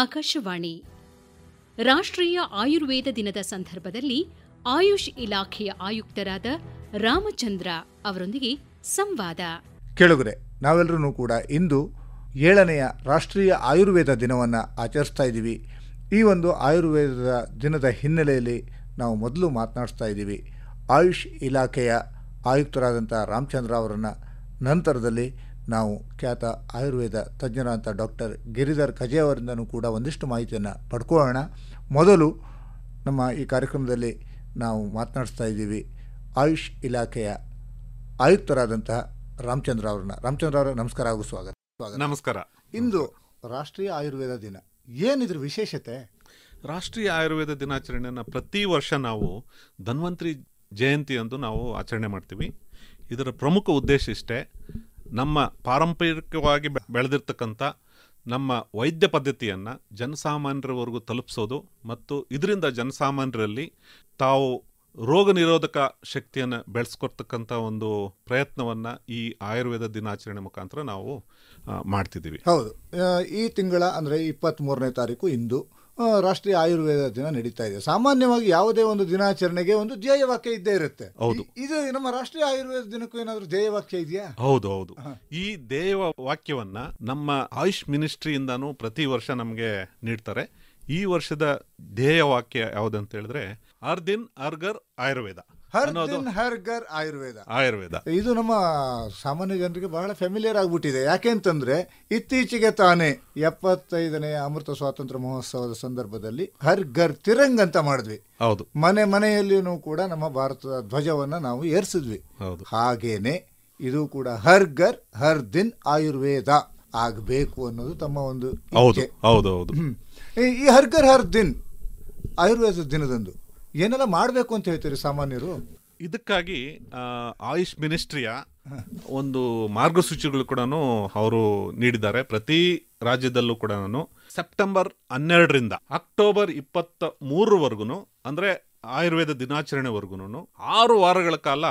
ಆಕಾಶವಾಣಿ ರಾಷ್ಟ್ರೀಯ ಆಯುರ್ವೇದ ದಿನದ ಸಂದರ್ಭದಲ್ಲಿ ಆಯುಷ್ ಇಲಾಖೆಯ ಆಯುಕ್ತರಾದ ರಾಮಚಂದ್ರ ಅವರೊಂದಿಗೆ ಸಂವಾದ ಕೆಳಗರೆ ನಾವೆಲ್ಲರೂ ಕೂಡ ಇಂದು ಏಳನೆಯ ರಾಷ್ಟ್ರೀಯ ಆಯುರ್ವೇದ ದಿನವನ್ನು ಆಚರಿಸ್ತಾ ಇದ್ದೀವಿ ಈ ಒಂದು ಆಯುರ್ವೇದದ ದಿನದ ಹಿನ್ನೆಲೆಯಲ್ಲಿ ನಾವು ಮೊದಲು ಮಾತನಾಡಿಸ್ತಾ ಇದ್ದೀವಿ ಆಯುಷ್ ಇಲಾಖೆಯ ಆಯುಕ್ತರಾದಂಥ ರಾಮಚಂದ್ರ ಅವರನ್ನು ನಂತರದಲ್ಲಿ ನಾವು ಖ್ಯಾತ ಆಯುರ್ವೇದ ತಜ್ಞರಾದಂಥ ಡಾಕ್ಟರ್ ಗಿರಿಧರ್ ಖಜೆ ಅವರಿಂದನೂ ಕೂಡ ಒಂದಿಷ್ಟು ಮಾಹಿತಿಯನ್ನು ಪಡ್ಕೊಳ್ಳೋಣ ಮೊದಲು ನಮ್ಮ ಈ ಕಾರ್ಯಕ್ರಮದಲ್ಲಿ ನಾವು ಮಾತನಾಡಿಸ್ತಾ ಇದ್ದೀವಿ ಆಯುಷ್ ಇಲಾಖೆಯ ಆಯುಕ್ತರಾದಂತಹ ರಾಮಚಂದ್ರ ಅವರನ್ನ ರಾಮಚಂದ್ರ ಅವರ ನಮಸ್ಕಾರ ಹಾಗೂ ಸ್ವಾಗತ ಸ್ವಾಗತ ನಮಸ್ಕಾರ ಇಂದು ರಾಷ್ಟ್ರೀಯ ಆಯುರ್ವೇದ ದಿನ ಏನಿದ್ರ ವಿಶೇಷತೆ ರಾಷ್ಟ್ರೀಯ ಆಯುರ್ವೇದ ದಿನಾಚರಣೆಯನ್ನು ಪ್ರತಿ ವರ್ಷ ನಾವು ಧನ್ವಂತ್ರಿ ಜಯಂತಿ ಅಂದು ನಾವು ಆಚರಣೆ ಮಾಡ್ತೀವಿ ಇದರ ಪ್ರಮುಖ ಉದ್ದೇಶ ಇಷ್ಟೇ ನಮ್ಮ ಪಾರಂಪರಿಕವಾಗಿ ಬೆಳೆದಿರ್ತಕ್ಕಂಥ ನಮ್ಮ ವೈದ್ಯ ಪದ್ಧತಿಯನ್ನು ಜನಸಾಮಾನ್ಯರವರೆಗೂ ತಲುಪಿಸೋದು ಮತ್ತು ಇದರಿಂದ ಜನಸಾಮಾನ್ಯರಲ್ಲಿ ತಾವು ರೋಗ ನಿರೋಧಕ ಶಕ್ತಿಯನ್ನು ಬೆಳೆಸ್ಕೊಡ್ತಕ್ಕಂಥ ಒಂದು ಪ್ರಯತ್ನವನ್ನು ಈ ಆಯುರ್ವೇದ ದಿನಾಚರಣೆ ಮುಖಾಂತರ ನಾವು ಮಾಡ್ತಿದ್ದೀವಿ ಹೌದು ಈ ತಿಂಗಳ ಅಂದರೆ ಇಪ್ಪತ್ತ್ಮೂರನೇ ತಾರೀಕು ಇಂದು ರಾಷ್ಟ್ರೀಯ ಆಯುರ್ವೇದ ದಿನ ನಡೀತಾ ಇದೆ ಸಾಮಾನ್ಯವಾಗಿ ಯಾವುದೇ ಒಂದು ದಿನಾಚರಣೆಗೆ ಒಂದು ಧ್ಯೇಯವಾಕ್ಯ ಇದ್ದೇ ಇರುತ್ತೆ ಹೌದು ಇದು ನಮ್ಮ ರಾಷ್ಟ್ರೀಯ ಆಯುರ್ವೇದ ದಿನಕ್ಕೂ ಏನಾದರೂ ವಾಕ್ಯ ಇದೆಯಾ ಹೌದು ಹೌದು ಈ ಧ್ಯೇಯ ವಾಕ್ಯವನ್ನ ನಮ್ಮ ಆಯುಷ್ ಮಿನಿಸ್ಟ್ರಿಯಿಂದನೂ ಪ್ರತಿ ವರ್ಷ ನಮಗೆ ನೀಡ್ತಾರೆ ಈ ವರ್ಷದ ಧ್ಯೇಯ ಧ್ಯೇಯವಾಕ್ಯ ಅಂತ ಹೇಳಿದ್ರೆ ಅರ್ದಿನ್ ಅರ್ಗರ್ ಆಯುರ್ವೇದ ಹರ್ಗರ್ ಆಯುರ್ವೇದ ಆಯುರ್ವೇದ ಇದು ನಮ್ಮ ಸಾಮಾನ್ಯ ಜನರಿಗೆ ಬಹಳ ಫೆಮಿಲಿಯರ್ ಆಗಿಬಿಟ್ಟಿದೆ ಅಂತಂದ್ರೆ ಇತ್ತೀಚೆಗೆ ತಾನೇ ಎಪ್ಪತ್ತೈದನೇ ಅಮೃತ ಸ್ವಾತಂತ್ರ್ಯ ಮಹೋತ್ಸವದ ಸಂದರ್ಭದಲ್ಲಿ ಹರ್ಗರ್ ತಿರಂಗ್ ಅಂತ ಮಾಡಿದ್ವಿ ಹೌದು ಮನೆ ಮನೆಯಲ್ಲಿಯೂ ಕೂಡ ನಮ್ಮ ಭಾರತದ ಧ್ವಜವನ್ನ ನಾವು ಏರಿಸಿದ್ವಿ ಹಾಗೇನೆ ಇದು ಕೂಡ ಹರ್ಗರ್ ಹರ್ ದಿನ್ ಆಯುರ್ವೇದ ಆಗಬೇಕು ಅನ್ನೋದು ತಮ್ಮ ಒಂದು ಹೌದು ಹೌದು ಹೌದು ಈ ಹರ್ಗರ್ ಹರ್ ದಿನ್ ಆಯುರ್ವೇದ ದಿನದಂದು ಏನೆಲ್ಲ ಮಾಡಬೇಕು ಅಂತ ಹೇಳ್ತೀರಿ ಸಾಮಾನ್ಯರು ಇದಕ್ಕಾಗಿ ಆಯುಷ್ ಮಿನಿಸ್ಟ್ರಿಯ ಒಂದು ಮಾರ್ಗಸೂಚಿಗಳು ಕೂಡ ಅವರು ನೀಡಿದ್ದಾರೆ ಪ್ರತಿ ರಾಜ್ಯದಲ್ಲೂ ಕೂಡ ಸೆಪ್ಟೆಂಬರ್ ಹನ್ನೆರಡರಿಂದ ಅಕ್ಟೋಬರ್ ಇಪ್ಪತ್ತ ಮೂರರವರೆಗೂ ಅಂದರೆ ಆಯುರ್ವೇದ ದಿನಾಚರಣೆವರೆಗೂ ಆರು ವಾರಗಳ ಕಾಲ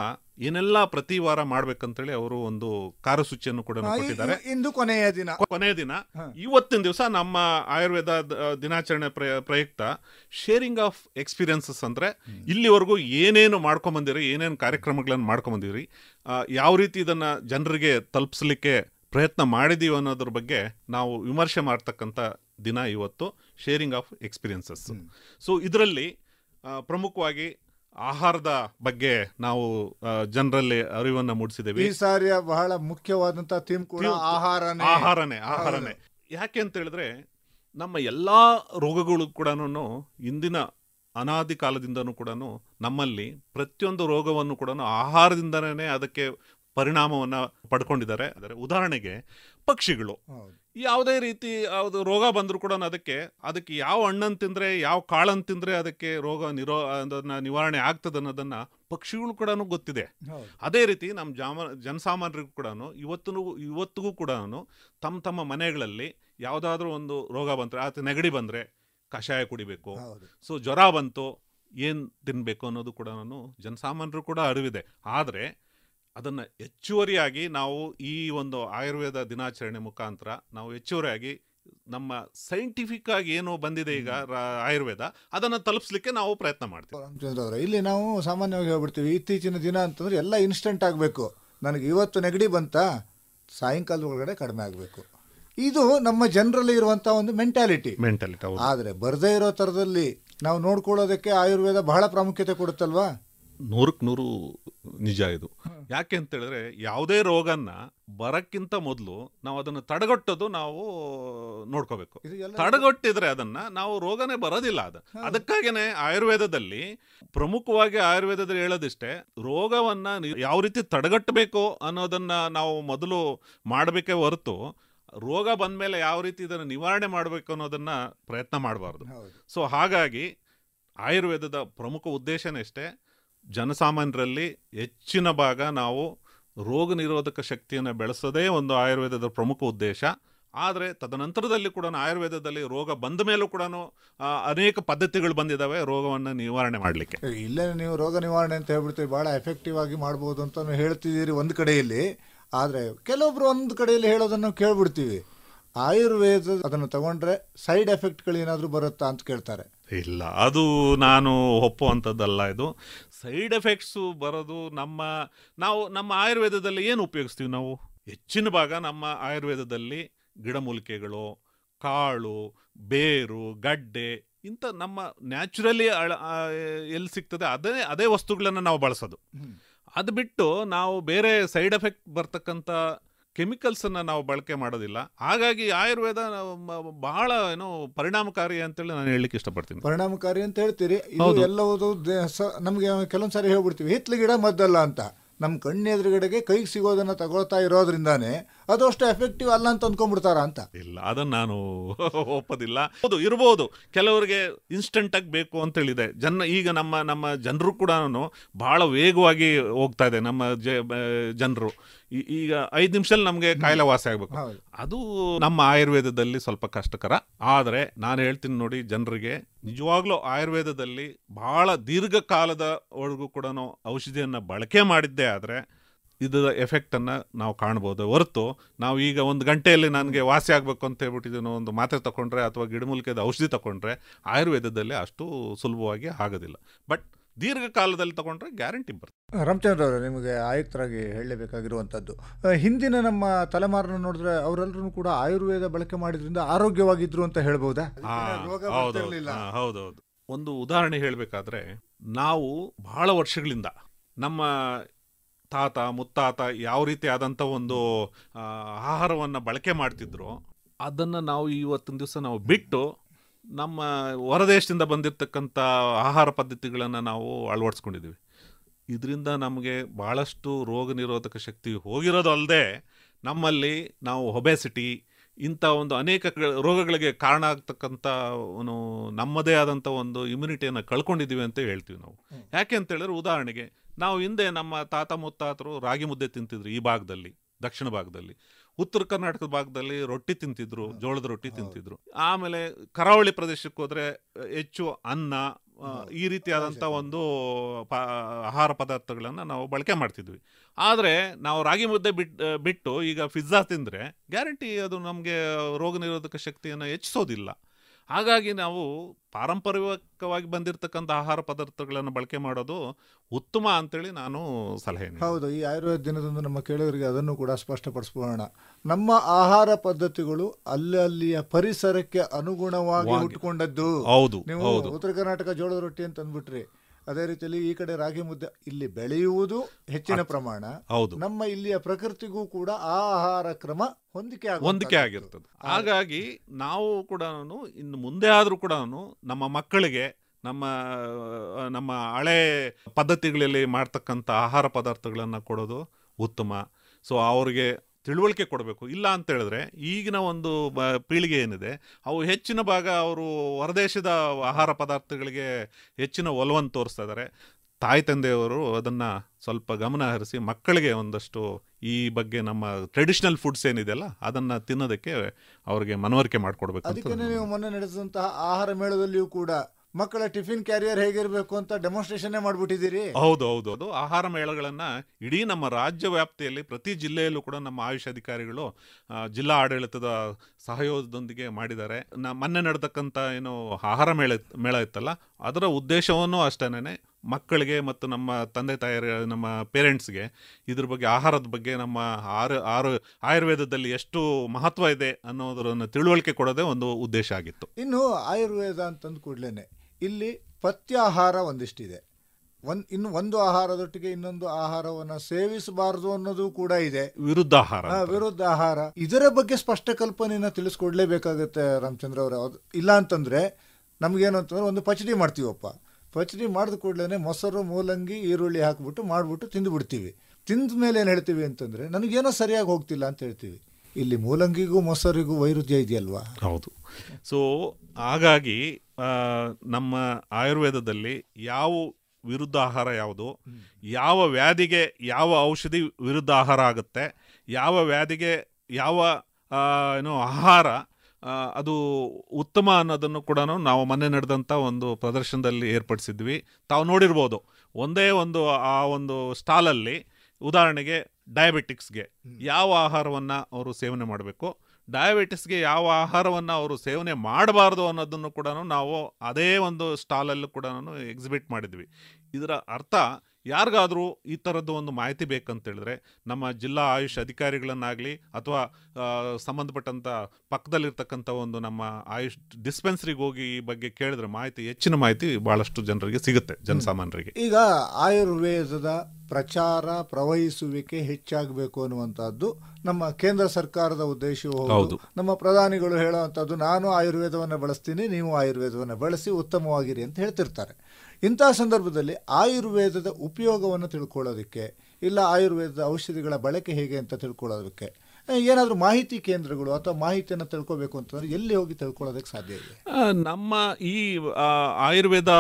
ಏನೆಲ್ಲ ಪ್ರತಿ ವಾರ ಮಾಡ್ಬೇಕಂತೇಳಿ ಅವರು ಒಂದು ಕಾರ್ಯಸೂಚಿಯನ್ನು ಕೂಡ ಕೊಟ್ಟಿದ್ದಾರೆ ಇಂದು ಕೊನೆಯ ದಿನ ಕೊನೆಯ ದಿನ ಇವತ್ತಿನ ದಿವಸ ನಮ್ಮ ಆಯುರ್ವೇದ ದಿನಾಚರಣೆ ಪ್ರಯುಕ್ತ ಶೇರಿಂಗ್ ಆಫ್ ಎಕ್ಸ್ಪೀರಿಯನ್ಸಸ್ ಅಂದ್ರೆ ಇಲ್ಲಿವರೆಗೂ ಏನೇನು ಮಾಡ್ಕೊಂಬಂದಿರಿ ಏನೇನು ಕಾರ್ಯಕ್ರಮಗಳನ್ನು ಮಾಡ್ಕೊಂಬಂದಿರಿ ಯಾವ ರೀತಿ ಇದನ್ನ ಜನರಿಗೆ ತಲುಪಿಸ್ಲಿಕ್ಕೆ ಪ್ರಯತ್ನ ಮಾಡಿದೀವಿ ಅನ್ನೋದ್ರ ಬಗ್ಗೆ ನಾವು ವಿಮರ್ಶೆ ಮಾಡ್ತಕ್ಕಂಥ ದಿನ ಇವತ್ತು ಶೇರಿಂಗ್ ಆಫ್ ಎಕ್ಸ್ಪೀರಿಯನ್ಸಸ್ ಸೊ ಇದರಲ್ಲಿ ಪ್ರಮುಖವಾಗಿ ಆಹಾರದ ಬಗ್ಗೆ ನಾವು ಜನರಲ್ಲಿ ಅರಿವನ್ನ ಮೂಡಿಸಿದ್ದೇವೆ ಈ ಸಾರಿಯ ಬಹಳ ಮುಖ್ಯವಾದಂತಹ ಥೀಮ್ ಕೂಡ ಆಹಾರನೇ ಆಹಾರನೇ ಆಹಾರನೇ ಯಾಕೆ ಅಂತ ಹೇಳಿದ್ರೆ ನಮ್ಮ ಎಲ್ಲ ರೋಗಗಳು ಕೂಡ ಇಂದಿನ ಅನಾದಿ ಕಾಲದಿಂದನೂ ಕೂಡ ನಮ್ಮಲ್ಲಿ ಪ್ರತಿಯೊಂದು ರೋಗವನ್ನು ಕೂಡ ಆಹಾರದಿಂದನೇ ಅದಕ್ಕೆ ಪರಿಣಾಮವನ್ನು ಪಡ್ಕೊಂಡಿದ್ದಾರೆ ಅಂದರೆ ಉದಾಹರಣೆಗೆ ಪಕ್ಷಿಗಳು ಯಾವುದೇ ರೀತಿ ಅದು ರೋಗ ಬಂದರೂ ಕೂಡ ಅದಕ್ಕೆ ಅದಕ್ಕೆ ಯಾವ ಹಣ್ಣನ್ನು ತಿಂದರೆ ಯಾವ ಕಾಳನ್ನು ತಿಂದರೆ ಅದಕ್ಕೆ ರೋಗ ನಿರೋ ಅದನ್ನು ನಿವಾರಣೆ ಆಗ್ತದೆ ಅನ್ನೋದನ್ನು ಪಕ್ಷಿಗಳು ಕೂಡ ಗೊತ್ತಿದೆ ಅದೇ ರೀತಿ ನಮ್ಮ ಜಾಮ ಜನಸಾಮಾನ್ಯರಿಗೂ ಕೂಡ ಇವತ್ತು ಇವತ್ತಿಗೂ ಕೂಡ ತಮ್ಮ ತಮ್ಮ ಮನೆಗಳಲ್ಲಿ ಯಾವುದಾದ್ರೂ ಒಂದು ರೋಗ ಬಂದರೆ ಅಥವಾ ನೆಗಡಿ ಬಂದರೆ ಕಷಾಯ ಕುಡಿಬೇಕು ಸೊ ಜ್ವರ ಬಂತು ಏನು ತಿನ್ನಬೇಕು ಅನ್ನೋದು ಕೂಡ ನಾನು ಜನಸಾಮಾನ್ಯರು ಕೂಡ ಅರಿವಿದೆ ಆದರೆ ಅದನ್ನು ಹೆಚ್ಚುವರಿಯಾಗಿ ನಾವು ಈ ಒಂದು ಆಯುರ್ವೇದ ದಿನಾಚರಣೆ ಮುಖಾಂತರ ನಾವು ಹೆಚ್ಚುವರಿಯಾಗಿ ನಮ್ಮ ಸೈಂಟಿಫಿಕ್ ಆಗಿ ಏನು ಬಂದಿದೆ ಈಗ ಆಯುರ್ವೇದ ಅದನ್ನು ತಲುಪಿಸಲಿಕ್ಕೆ ನಾವು ಪ್ರಯತ್ನ ಮಾಡ್ತೀವಿ ರಾಮಚಂದ್ರ ಅವರ ಇಲ್ಲಿ ನಾವು ಸಾಮಾನ್ಯವಾಗಿ ಹೇಳ್ಬಿಡ್ತೀವಿ ಇತ್ತೀಚಿನ ದಿನ ಅಂತಂದ್ರೆ ಎಲ್ಲ ಇನ್ಸ್ಟೆಂಟ್ ಆಗಬೇಕು ನನಗೆ ಇವತ್ತು ನೆಗಡಿ ಬಂತ ಸಾಯಂಕಾಲದ ಒಳಗಡೆ ಕಡಿಮೆ ಆಗಬೇಕು ಇದು ನಮ್ಮ ಜನರಲ್ಲಿ ಇರುವಂತಹ ಒಂದು ಮೆಂಟಾಲಿಟಿ ಮೆಂಟಾಲಿಟಿ ಆದರೆ ಬರದೇ ಇರೋ ಥರದಲ್ಲಿ ನಾವು ನೋಡ್ಕೊಳ್ಳೋದಕ್ಕೆ ಆಯುರ್ವೇದ ಬಹಳ ಪ್ರಾಮುಖ್ಯತೆ ಕೊಡುತ್ತಲ್ವಾ ನೂರಕ್ಕೆ ನೂರು ನಿಜ ಇದು ಯಾಕೆ ಅಂತ ಹೇಳಿದ್ರೆ ಯಾವುದೇ ರೋಗನ ಬರಕ್ಕಿಂತ ಮೊದಲು ನಾವು ಅದನ್ನು ತಡೆಗಟ್ಟೋದು ನಾವು ನೋಡ್ಕೋಬೇಕು ತಡೆಗಟ್ಟಿದ್ರೆ ಅದನ್ನ ನಾವು ರೋಗನೇ ಬರೋದಿಲ್ಲ ಅದು ಅದಕ್ಕಾಗೇನೆ ಆಯುರ್ವೇದದಲ್ಲಿ ಪ್ರಮುಖವಾಗಿ ಆಯುರ್ವೇದದಲ್ಲಿ ಹೇಳೋದಿಷ್ಟೇ ರೋಗವನ್ನ ಯಾವ ರೀತಿ ತಡೆಗಟ್ಟಬೇಕು ಅನ್ನೋದನ್ನ ನಾವು ಮೊದಲು ಮಾಡಬೇಕೇ ಹೊರತು ರೋಗ ಬಂದ ಮೇಲೆ ಯಾವ ರೀತಿ ಇದನ್ನು ನಿವಾರಣೆ ಮಾಡಬೇಕು ಅನ್ನೋದನ್ನ ಪ್ರಯತ್ನ ಮಾಡಬಾರ್ದು ಸೊ ಹಾಗಾಗಿ ಆಯುರ್ವೇದದ ಪ್ರಮುಖ ಉದ್ದೇಶನೇ ಅಷ್ಟೇ ಜನಸಾಮಾನ್ಯರಲ್ಲಿ ಹೆಚ್ಚಿನ ಭಾಗ ನಾವು ರೋಗ ನಿರೋಧಕ ಶಕ್ತಿಯನ್ನು ಬೆಳೆಸೋದೇ ಒಂದು ಆಯುರ್ವೇದದ ಪ್ರಮುಖ ಉದ್ದೇಶ ಆದರೆ ತದನಂತರದಲ್ಲಿ ಕೂಡ ಆಯುರ್ವೇದದಲ್ಲಿ ರೋಗ ಬಂದ ಮೇಲೂ ಕೂಡ ಅನೇಕ ಪದ್ಧತಿಗಳು ಬಂದಿದ್ದಾವೆ ರೋಗವನ್ನು ನಿವಾರಣೆ ಮಾಡಲಿಕ್ಕೆ ಇಲ್ಲೇ ನೀವು ರೋಗ ನಿವಾರಣೆ ಅಂತ ಹೇಳ್ಬಿಡ್ತೀವಿ ಭಾಳ ಎಫೆಕ್ಟಿವ್ ಆಗಿ ಮಾಡ್ಬೋದು ಅಂತ ಹೇಳ್ತಿದ್ದೀರಿ ಒಂದು ಕಡೆಯಲ್ಲಿ ಆದರೆ ಕೆಲವೊಬ್ರು ಒಂದು ಕಡೆಯಲ್ಲಿ ಹೇಳೋದನ್ನು ಕೇಳ್ಬಿಡ್ತೀವಿ ಆಯುರ್ವೇದ ಅದನ್ನು ತಗೊಂಡ್ರೆ ಸೈಡ್ ಎಫೆಕ್ಟ್ಗಳು ಏನಾದರೂ ಬರುತ್ತಾ ಅಂತ ಕೇಳ್ತಾರೆ ಇಲ್ಲ ಅದು ನಾನು ಒಪ್ಪುವಂಥದ್ದಲ್ಲ ಇದು ಸೈಡ್ ಎಫೆಕ್ಟ್ಸು ಬರೋದು ನಮ್ಮ ನಾವು ನಮ್ಮ ಆಯುರ್ವೇದದಲ್ಲಿ ಏನು ಉಪಯೋಗಿಸ್ತೀವಿ ನಾವು ಹೆಚ್ಚಿನ ಭಾಗ ನಮ್ಮ ಆಯುರ್ವೇದದಲ್ಲಿ ಗಿಡಮೂಲಿಕೆಗಳು ಕಾಳು ಬೇರು ಗಡ್ಡೆ ಇಂಥ ನಮ್ಮ ನ್ಯಾಚುರಲಿ ಅಳ ಎಲ್ಲಿ ಸಿಗ್ತದೆ ಅದೇ ಅದೇ ವಸ್ತುಗಳನ್ನು ನಾವು ಬಳಸೋದು ಅದು ಬಿಟ್ಟು ನಾವು ಬೇರೆ ಸೈಡ್ ಎಫೆಕ್ಟ್ ಬರ್ತಕ್ಕಂಥ ಕೆಮಿಕಲ್ಸನ್ನು ನಾವು ಬಳಕೆ ಮಾಡೋದಿಲ್ಲ ಹಾಗಾಗಿ ಆಯುರ್ವೇದ ಬಹಳ ಏನೋ ಪರಿಣಾಮಕಾರಿ ಅಂತೇಳಿ ನಾನು ಹೇಳಲಿಕ್ಕೆ ಇಷ್ಟಪಡ್ತೀನಿ ಪರಿಣಾಮಕಾರಿ ಅಂತ ಹೇಳ್ತೀರಿ ಎಲ್ಲವುದು ನಮಗೆ ಕೆಲವೊಂದ್ಸಾರಿ ಹೇಳ್ಬಿಡ್ತೀವಿ ಹಿತ್ಲು ಗಿಡ ಮದ್ದಲ್ಲ ಅಂತ ನಮ್ಮ ಕಣ್ಣೆದುರುಗಡೆಗೆ ಕೈಗೆ ಸಿಗೋದನ್ನು ತಗೊಳ್ತಾ ಇರೋದ್ರಿಂದಾನೇ ಅದು ಅಷ್ಟು ಎಫೆಕ್ಟಿವ್ ಅಲ್ಲ ಅಂತ ಅಂದ್ಕೊಂಡ್ಬಿಡ್ತಾರ ಅಂತ ಇಲ್ಲ ಅದನ್ನ ನಾನು ಒಪ್ಪದಿಲ್ಲ ಹೌದು ಇರ್ಬೋದು ಕೆಲವರಿಗೆ ಇನ್ಸ್ಟೆಂಟ್ ಆಗಿ ಬೇಕು ಅಂತ ಹೇಳಿದೆ ಜನ ಈಗ ನಮ್ಮ ನಮ್ಮ ಜನರು ಕೂಡ ಬಹಳ ವೇಗವಾಗಿ ಹೋಗ್ತಾ ಇದೆ ನಮ್ಮ ಜನರು ಈಗ ಐದು ನಿಮಿಷದಲ್ಲಿ ನಮಗೆ ಕಾಯಿಲೆ ವಾಸ ಆಗ್ಬೇಕು ಅದು ನಮ್ಮ ಆಯುರ್ವೇದದಲ್ಲಿ ಸ್ವಲ್ಪ ಕಷ್ಟಕರ ಆದರೆ ನಾನು ಹೇಳ್ತೀನಿ ನೋಡಿ ಜನರಿಗೆ ನಿಜವಾಗ್ಲೂ ಆಯುರ್ವೇದದಲ್ಲಿ ಬಹಳ ದೀರ್ಘಕಾಲದ ಒಳಗೂ ಕೂಡ ಔಷಧಿಯನ್ನು ಬಳಕೆ ಮಾಡಿದ್ದೇ ಆದರೆ ಇದರ ಎಫೆಕ್ಟನ್ನು ನಾವು ಕಾಣ್ಬೋದು ಹೊರತು ನಾವು ಈಗ ಒಂದು ಗಂಟೆಯಲ್ಲಿ ನನಗೆ ವಾಸಿ ಆಗಬೇಕು ಅಂತ ಹೇಳ್ಬಿಟ್ಟಿದ್ದೇನೋ ಒಂದು ಮಾತ್ರೆ ತಗೊಂಡ್ರೆ ಅಥವಾ ಗಿಡಮೂಲಿಕೆದ ಔಷಧಿ ತಗೊಂಡ್ರೆ ಆಯುರ್ವೇದದಲ್ಲಿ ಅಷ್ಟು ಸುಲಭವಾಗಿ ಆಗೋದಿಲ್ಲ ಬಟ್ ದೀರ್ಘಕಾಲದಲ್ಲಿ ತಗೊಂಡ್ರೆ ಗ್ಯಾರಂಟಿ ಬರ್ತದೆ ರಾಮಚಂದ್ರ ಅವರೇ ನಿಮಗೆ ಆಯುಕ್ತರಾಗಿ ಹೇಳಲೇಬೇಕಾಗಿರುವಂಥದ್ದು ಹಿಂದಿನ ನಮ್ಮ ತಲೆಮಾರನ್ನು ನೋಡಿದ್ರೆ ಅವರೆಲ್ಲರೂ ಕೂಡ ಆಯುರ್ವೇದ ಬಳಕೆ ಮಾಡಿದ್ರಿಂದ ಆರೋಗ್ಯವಾಗಿದ್ರು ಅಂತ ಹೇಳ್ಬೋದಾ ಹೌದೌದು ಒಂದು ಉದಾಹರಣೆ ಹೇಳಬೇಕಾದ್ರೆ ನಾವು ಬಹಳ ವರ್ಷಗಳಿಂದ ನಮ್ಮ ತಾತ ಮುತ್ತಾತ ಯಾವ ರೀತಿ ಆದಂಥ ಒಂದು ಆಹಾರವನ್ನು ಬಳಕೆ ಮಾಡ್ತಿದ್ರು ಅದನ್ನು ನಾವು ಇವತ್ತಿನ ದಿವಸ ನಾವು ಬಿಟ್ಟು ನಮ್ಮ ಹೊರದೇಶದಿಂದ ಬಂದಿರತಕ್ಕಂಥ ಆಹಾರ ಪದ್ಧತಿಗಳನ್ನು ನಾವು ಅಳವಡಿಸ್ಕೊಂಡಿದ್ದೀವಿ ಇದರಿಂದ ನಮಗೆ ಭಾಳಷ್ಟು ರೋಗ ನಿರೋಧಕ ಶಕ್ತಿ ಹೋಗಿರೋದಲ್ಲದೆ ನಮ್ಮಲ್ಲಿ ನಾವು ಒಬೆಸಿಟಿ ಇಂಥ ಒಂದು ಅನೇಕ ರೋಗಗಳಿಗೆ ಕಾರಣ ಆಗ್ತಕ್ಕಂಥ ಒಂದು ನಮ್ಮದೇ ಆದಂಥ ಒಂದು ಇಮ್ಯುನಿಟಿಯನ್ನು ಕಳ್ಕೊಂಡಿದ್ದೀವಿ ಅಂತ ಹೇಳ್ತೀವಿ ನಾವು ಯಾಕೆ ಅಂತೇಳಿದ್ರೆ ಉದಾಹರಣೆಗೆ ನಾವು ಹಿಂದೆ ನಮ್ಮ ತಾತ ಮುತ್ತಾತರು ರಾಗಿ ಮುದ್ದೆ ತಿಂತಿದ್ರು ಈ ಭಾಗದಲ್ಲಿ ದಕ್ಷಿಣ ಭಾಗದಲ್ಲಿ ಉತ್ತರ ಕರ್ನಾಟಕದ ಭಾಗದಲ್ಲಿ ರೊಟ್ಟಿ ತಿಂತಿದ್ರು ಜೋಳದ ರೊಟ್ಟಿ ತಿಂತಿದ್ರು ಆಮೇಲೆ ಕರಾವಳಿ ಪ್ರದೇಶಕ್ಕೆ ಹೋದ್ರೆ ಹೆಚ್ಚು ಅನ್ನ ಈ ರೀತಿಯಾದಂಥ ಒಂದು ಆಹಾರ ಪದಾರ್ಥಗಳನ್ನು ನಾವು ಬಳಕೆ ಮಾಡ್ತಿದ್ವಿ ಆದರೆ ನಾವು ರಾಗಿ ಮುದ್ದೆ ಬಿಟ್ಟು ಬಿಟ್ಟು ಈಗ ಪಿಜ್ಜಾ ತಿಂದರೆ ಗ್ಯಾರಂಟಿ ಅದು ನಮಗೆ ರೋಗ ನಿರೋಧಕ ಶಕ್ತಿಯನ್ನು ಹೆಚ್ಚಿಸೋದಿಲ್ಲ ಹಾಗಾಗಿ ನಾವು ಪಾರಂಪರಿಕವಾಗಿ ಬಂದಿರತಕ್ಕಂಥ ಆಹಾರ ಪದಾರ್ಥಗಳನ್ನು ಬಳಕೆ ಮಾಡೋದು ಉತ್ತಮ ಅಂತೇಳಿ ನಾನು ಸಲಹೆ ಹೌದು ಈ ಆಯುರ್ವೇದ ದಿನದಂದು ನಮ್ಮ ಕೇಳುವರಿಗೆ ಅದನ್ನು ಕೂಡ ಸ್ಪಷ್ಟಪಡಿಸ್ಬೋಣ ನಮ್ಮ ಆಹಾರ ಪದ್ಧತಿಗಳು ಅಲ್ಲಿ ಅಲ್ಲಿಯ ಪರಿಸರಕ್ಕೆ ಅನುಗುಣವಾಗಿ ಹುಟ್ಟಿಕೊಂಡದ್ದು ಹೌದು ನೀವು ಉತ್ತರ ಕರ್ನಾಟಕ ಜೋಳದ ರೊಟ್ಟಿ ಅಂತ ಅಂದ್ಬಿಟ್ರಿ ಅದೇ ರೀತಿಯಲ್ಲಿ ಈ ಕಡೆ ರಾಗಿ ಮುದ್ದೆ ಇಲ್ಲಿ ಬೆಳೆಯುವುದು ಹೆಚ್ಚಿನ ಪ್ರಮಾಣ ಹೌದು ನಮ್ಮ ಇಲ್ಲಿಯ ಪ್ರಕೃತಿಗೂ ಕೂಡ ಆ ಆಹಾರ ಕ್ರಮ ಹೊಂದಿಕೆ ಹೊಂದಿಕೆ ಆಗಿರ್ತದೆ ಹಾಗಾಗಿ ನಾವು ಕೂಡ ಇನ್ನು ಮುಂದೆ ಆದರೂ ಕೂಡ ನಮ್ಮ ಮಕ್ಕಳಿಗೆ ನಮ್ಮ ನಮ್ಮ ಹಳೆ ಪದ್ಧತಿಗಳಲ್ಲಿ ಮಾಡ್ತಕ್ಕಂಥ ಆಹಾರ ಪದಾರ್ಥಗಳನ್ನು ಕೊಡೋದು ಉತ್ತಮ ಸೊ ಅವರಿಗೆ ತಿಳುವಳಿಕೆ ಕೊಡಬೇಕು ಇಲ್ಲ ಅಂತ ಹೇಳಿದ್ರೆ ಈಗಿನ ಒಂದು ಬ ಪೀಳಿಗೆ ಏನಿದೆ ಅವು ಹೆಚ್ಚಿನ ಭಾಗ ಅವರು ಹೊರದೇಶದ ಆಹಾರ ಪದಾರ್ಥಗಳಿಗೆ ಹೆಚ್ಚಿನ ಒಲವನ್ನು ತೋರಿಸ್ತಾ ಇದ್ದಾರೆ ತಾಯಿ ತಂದೆಯವರು ಅದನ್ನು ಸ್ವಲ್ಪ ಗಮನ ಹರಿಸಿ ಮಕ್ಕಳಿಗೆ ಒಂದಷ್ಟು ಈ ಬಗ್ಗೆ ನಮ್ಮ ಟ್ರೆಡಿಷನಲ್ ಫುಡ್ಸ್ ಏನಿದೆಯಲ್ಲ ಅದನ್ನು ತಿನ್ನೋದಕ್ಕೆ ಅವರಿಗೆ ಮನವರಿಕೆ ಮಾಡಿಕೊಡ್ಬೇಕು ಅದಕ್ಕೆ ನೀವು ಮೊನ್ನೆ ನಡೆಸಿದಂತಹ ಆಹಾರ ಮೇಳದಲ್ಲಿಯೂ ಕೂಡ ಮಕ್ಕಳ ಟಿಫಿನ್ ಕ್ಯಾರಿಯರ್ ಹೇಗಿರಬೇಕು ಅಂತ ಡೆಮೋನ್ಸ್ಟ್ರೇಷನ್ ಮಾಡಿಬಿಟ್ಟಿದ್ದೀರಿ ಹೌದು ಹೌದು ಅದು ಆಹಾರ ಮೇಳಗಳನ್ನ ಇಡೀ ನಮ್ಮ ರಾಜ್ಯ ವ್ಯಾಪ್ತಿಯಲ್ಲಿ ಪ್ರತಿ ಜಿಲ್ಲೆಯಲ್ಲೂ ಕೂಡ ನಮ್ಮ ಆಯುಷ್ ಅಧಿಕಾರಿಗಳು ಜಿಲ್ಲಾ ಆಡಳಿತದ ಸಹಯೋಗದೊಂದಿಗೆ ಮಾಡಿದ್ದಾರೆ ನಾ ಮೊನ್ನೆ ನಡೆತಕ್ಕಂಥ ಏನು ಆಹಾರ ಮೇಳ ಮೇಳ ಇತ್ತಲ್ಲ ಅದರ ಉದ್ದೇಶವನ್ನು ಅಷ್ಟೇನೆ ಮಕ್ಕಳಿಗೆ ಮತ್ತು ನಮ್ಮ ತಂದೆ ತಾಯಿಯ ನಮ್ಮ ಪೇರೆಂಟ್ಸ್ಗೆ ಇದ್ರ ಬಗ್ಗೆ ಆಹಾರದ ಬಗ್ಗೆ ನಮ್ಮ ಆರು ಆರು ಆಯುರ್ವೇದದಲ್ಲಿ ಎಷ್ಟು ಮಹತ್ವ ಇದೆ ಅನ್ನೋದರನ್ನು ತಿಳುವಳಿಕೆ ಕೊಡೋದೇ ಒಂದು ಉದ್ದೇಶ ಆಗಿತ್ತು ಇನ್ನು ಆಯುರ್ವೇದ ಅಂತಂದು ಕೂಡಲೇ ಇಲ್ಲಿ ಆಹಾರ ಒಂದಿಷ್ಟಿದೆ ಒಂದು ಇನ್ನು ಒಂದು ಆಹಾರದೊಟ್ಟಿಗೆ ಇನ್ನೊಂದು ಆಹಾರವನ್ನು ಸೇವಿಸಬಾರದು ಅನ್ನೋದು ಕೂಡ ಇದೆ ವಿರುದ್ಧ ಆಹಾರ ವಿರುದ್ಧ ಆಹಾರ ಇದರ ಬಗ್ಗೆ ಸ್ಪಷ್ಟ ಕಲ್ಪನೆಯನ್ನು ತಿಳಿಸ್ಕೊಡ್ಲೇಬೇಕಾಗತ್ತೆ ರಾಮಚಂದ್ರ ಅವರ ಇಲ್ಲ ಅಂತಂದ್ರೆ ನಮ್ಗೇನು ಅಂತಂದ್ರೆ ಒಂದು ಪಚಡಿ ಮಾಡ್ತೀವಪ್ಪ ಪಚಡಿ ಮಾಡಿದ ಕೂಡಲೇ ಮೊಸರು ಮೂಲಂಗಿ ಈರುಳ್ಳಿ ಹಾಕ್ಬಿಟ್ಟು ಮಾಡಿಬಿಟ್ಟು ತಿಂದುಬಿಡ್ತೀವಿ ತಿಂದ ಮೇಲೆ ಏನು ಹೇಳ್ತೀವಿ ಅಂತಂದ್ರೆ ನನಗೇನೋ ಸರಿಯಾಗಿ ಹೋಗ್ತಿಲ್ಲ ಅಂತ ಹೇಳ್ತೀವಿ ಇಲ್ಲಿ ಮೂಲಂಗಿಗೂ ಮೊಸರಿಗೂ ವೈರುಧ್ಯ ಇದೆಯಲ್ವಾ ಹೌದು ಸೊ ಹಾಗಾಗಿ ನಮ್ಮ ಆಯುರ್ವೇದದಲ್ಲಿ ಯಾವ ವಿರುದ್ಧ ಆಹಾರ ಯಾವುದು ಯಾವ ವ್ಯಾಧಿಗೆ ಯಾವ ಔಷಧಿ ವಿರುದ್ಧ ಆಹಾರ ಆಗುತ್ತೆ ಯಾವ ವ್ಯಾಧಿಗೆ ಯಾವ ಏನು ಆಹಾರ ಅದು ಉತ್ತಮ ಅನ್ನೋದನ್ನು ಕೂಡ ನಾವು ಮೊನ್ನೆ ನಡೆದಂಥ ಒಂದು ಪ್ರದರ್ಶನದಲ್ಲಿ ಏರ್ಪಡಿಸಿದ್ವಿ ತಾವು ನೋಡಿರ್ಬೋದು ಒಂದೇ ಒಂದು ಆ ಒಂದು ಸ್ಟಾಲಲ್ಲಿ ಉದಾಹರಣೆಗೆ ಡಯಾಬಿಟಿಕ್ಸ್ಗೆ ಯಾವ ಆಹಾರವನ್ನು ಅವರು ಸೇವನೆ ಮಾಡಬೇಕು ಡಯಾಬಿಟಿಸ್ಗೆ ಯಾವ ಆಹಾರವನ್ನು ಅವರು ಸೇವನೆ ಮಾಡಬಾರ್ದು ಅನ್ನೋದನ್ನು ಕೂಡ ನಾವು ಅದೇ ಒಂದು ಸ್ಟಾಲಲ್ಲೂ ಕೂಡ ಎಕ್ಸಿಬಿಟ್ ಮಾಡಿದ್ವಿ ಇದರ ಅರ್ಥ ಯಾರಿಗಾದರೂ ಈ ಥರದ್ದು ಒಂದು ಮಾಹಿತಿ ಬೇಕಂತೇಳಿದ್ರೆ ನಮ್ಮ ಜಿಲ್ಲಾ ಆಯುಷ್ ಅಧಿಕಾರಿಗಳನ್ನಾಗಲಿ ಅಥವಾ ಸಂಬಂಧಪಟ್ಟಂಥ ಪಕ್ಕದಲ್ಲಿರ್ತಕ್ಕಂಥ ಒಂದು ನಮ್ಮ ಆಯುಷ್ ಡಿಸ್ಪೆನ್ಸರಿಗೆ ಹೋಗಿ ಈ ಬಗ್ಗೆ ಕೇಳಿದ್ರೆ ಮಾಹಿತಿ ಹೆಚ್ಚಿನ ಮಾಹಿತಿ ಭಾಳಷ್ಟು ಜನರಿಗೆ ಸಿಗುತ್ತೆ ಜನಸಾಮಾನ್ಯರಿಗೆ ಈಗ ಆಯುರ್ವೇದದ ಪ್ರಚಾರ ಪ್ರವಹಿಸುವಿಕೆ ಹೆಚ್ಚಾಗಬೇಕು ಅನ್ನುವಂಥದ್ದು ನಮ್ಮ ಕೇಂದ್ರ ಸರ್ಕಾರದ ಉದ್ದೇಶವೂ ಹೌದು ನಮ್ಮ ಪ್ರಧಾನಿಗಳು ಹೇಳುವಂಥದ್ದು ನಾನು ಆಯುರ್ವೇದವನ್ನು ಬಳಸ್ತೀನಿ ನೀವು ಆಯುರ್ವೇದವನ್ನು ಬಳಸಿ ಉತ್ತಮವಾಗಿರಿ ಅಂತ ಹೇಳ್ತಿರ್ತಾರೆ ಇಂಥ ಸಂದರ್ಭದಲ್ಲಿ ಆಯುರ್ವೇದದ ಉಪಯೋಗವನ್ನು ತಿಳ್ಕೊಳ್ಳೋದಕ್ಕೆ ಇಲ್ಲ ಆಯುರ್ವೇದದ ಔಷಧಿಗಳ ಬಳಕೆ ಹೇಗೆ ಅಂತ ತಿಳ್ಕೊಳ್ಳೋದಕ್ಕೆ ಏನಾದರೂ ಮಾಹಿತಿ ಕೇಂದ್ರಗಳು ಅಥವಾ ಮಾಹಿತಿಯನ್ನು ತಿಳ್ಕೊಬೇಕು ಅಂತಂದ್ರೆ ಎಲ್ಲಿ ಹೋಗಿ ತಿಳ್ಕೊಳ್ಳೋದಕ್ಕೆ ಸಾಧ್ಯ ಇದೆ ನಮ್ಮ ಈ ಆಯುರ್ವೇದ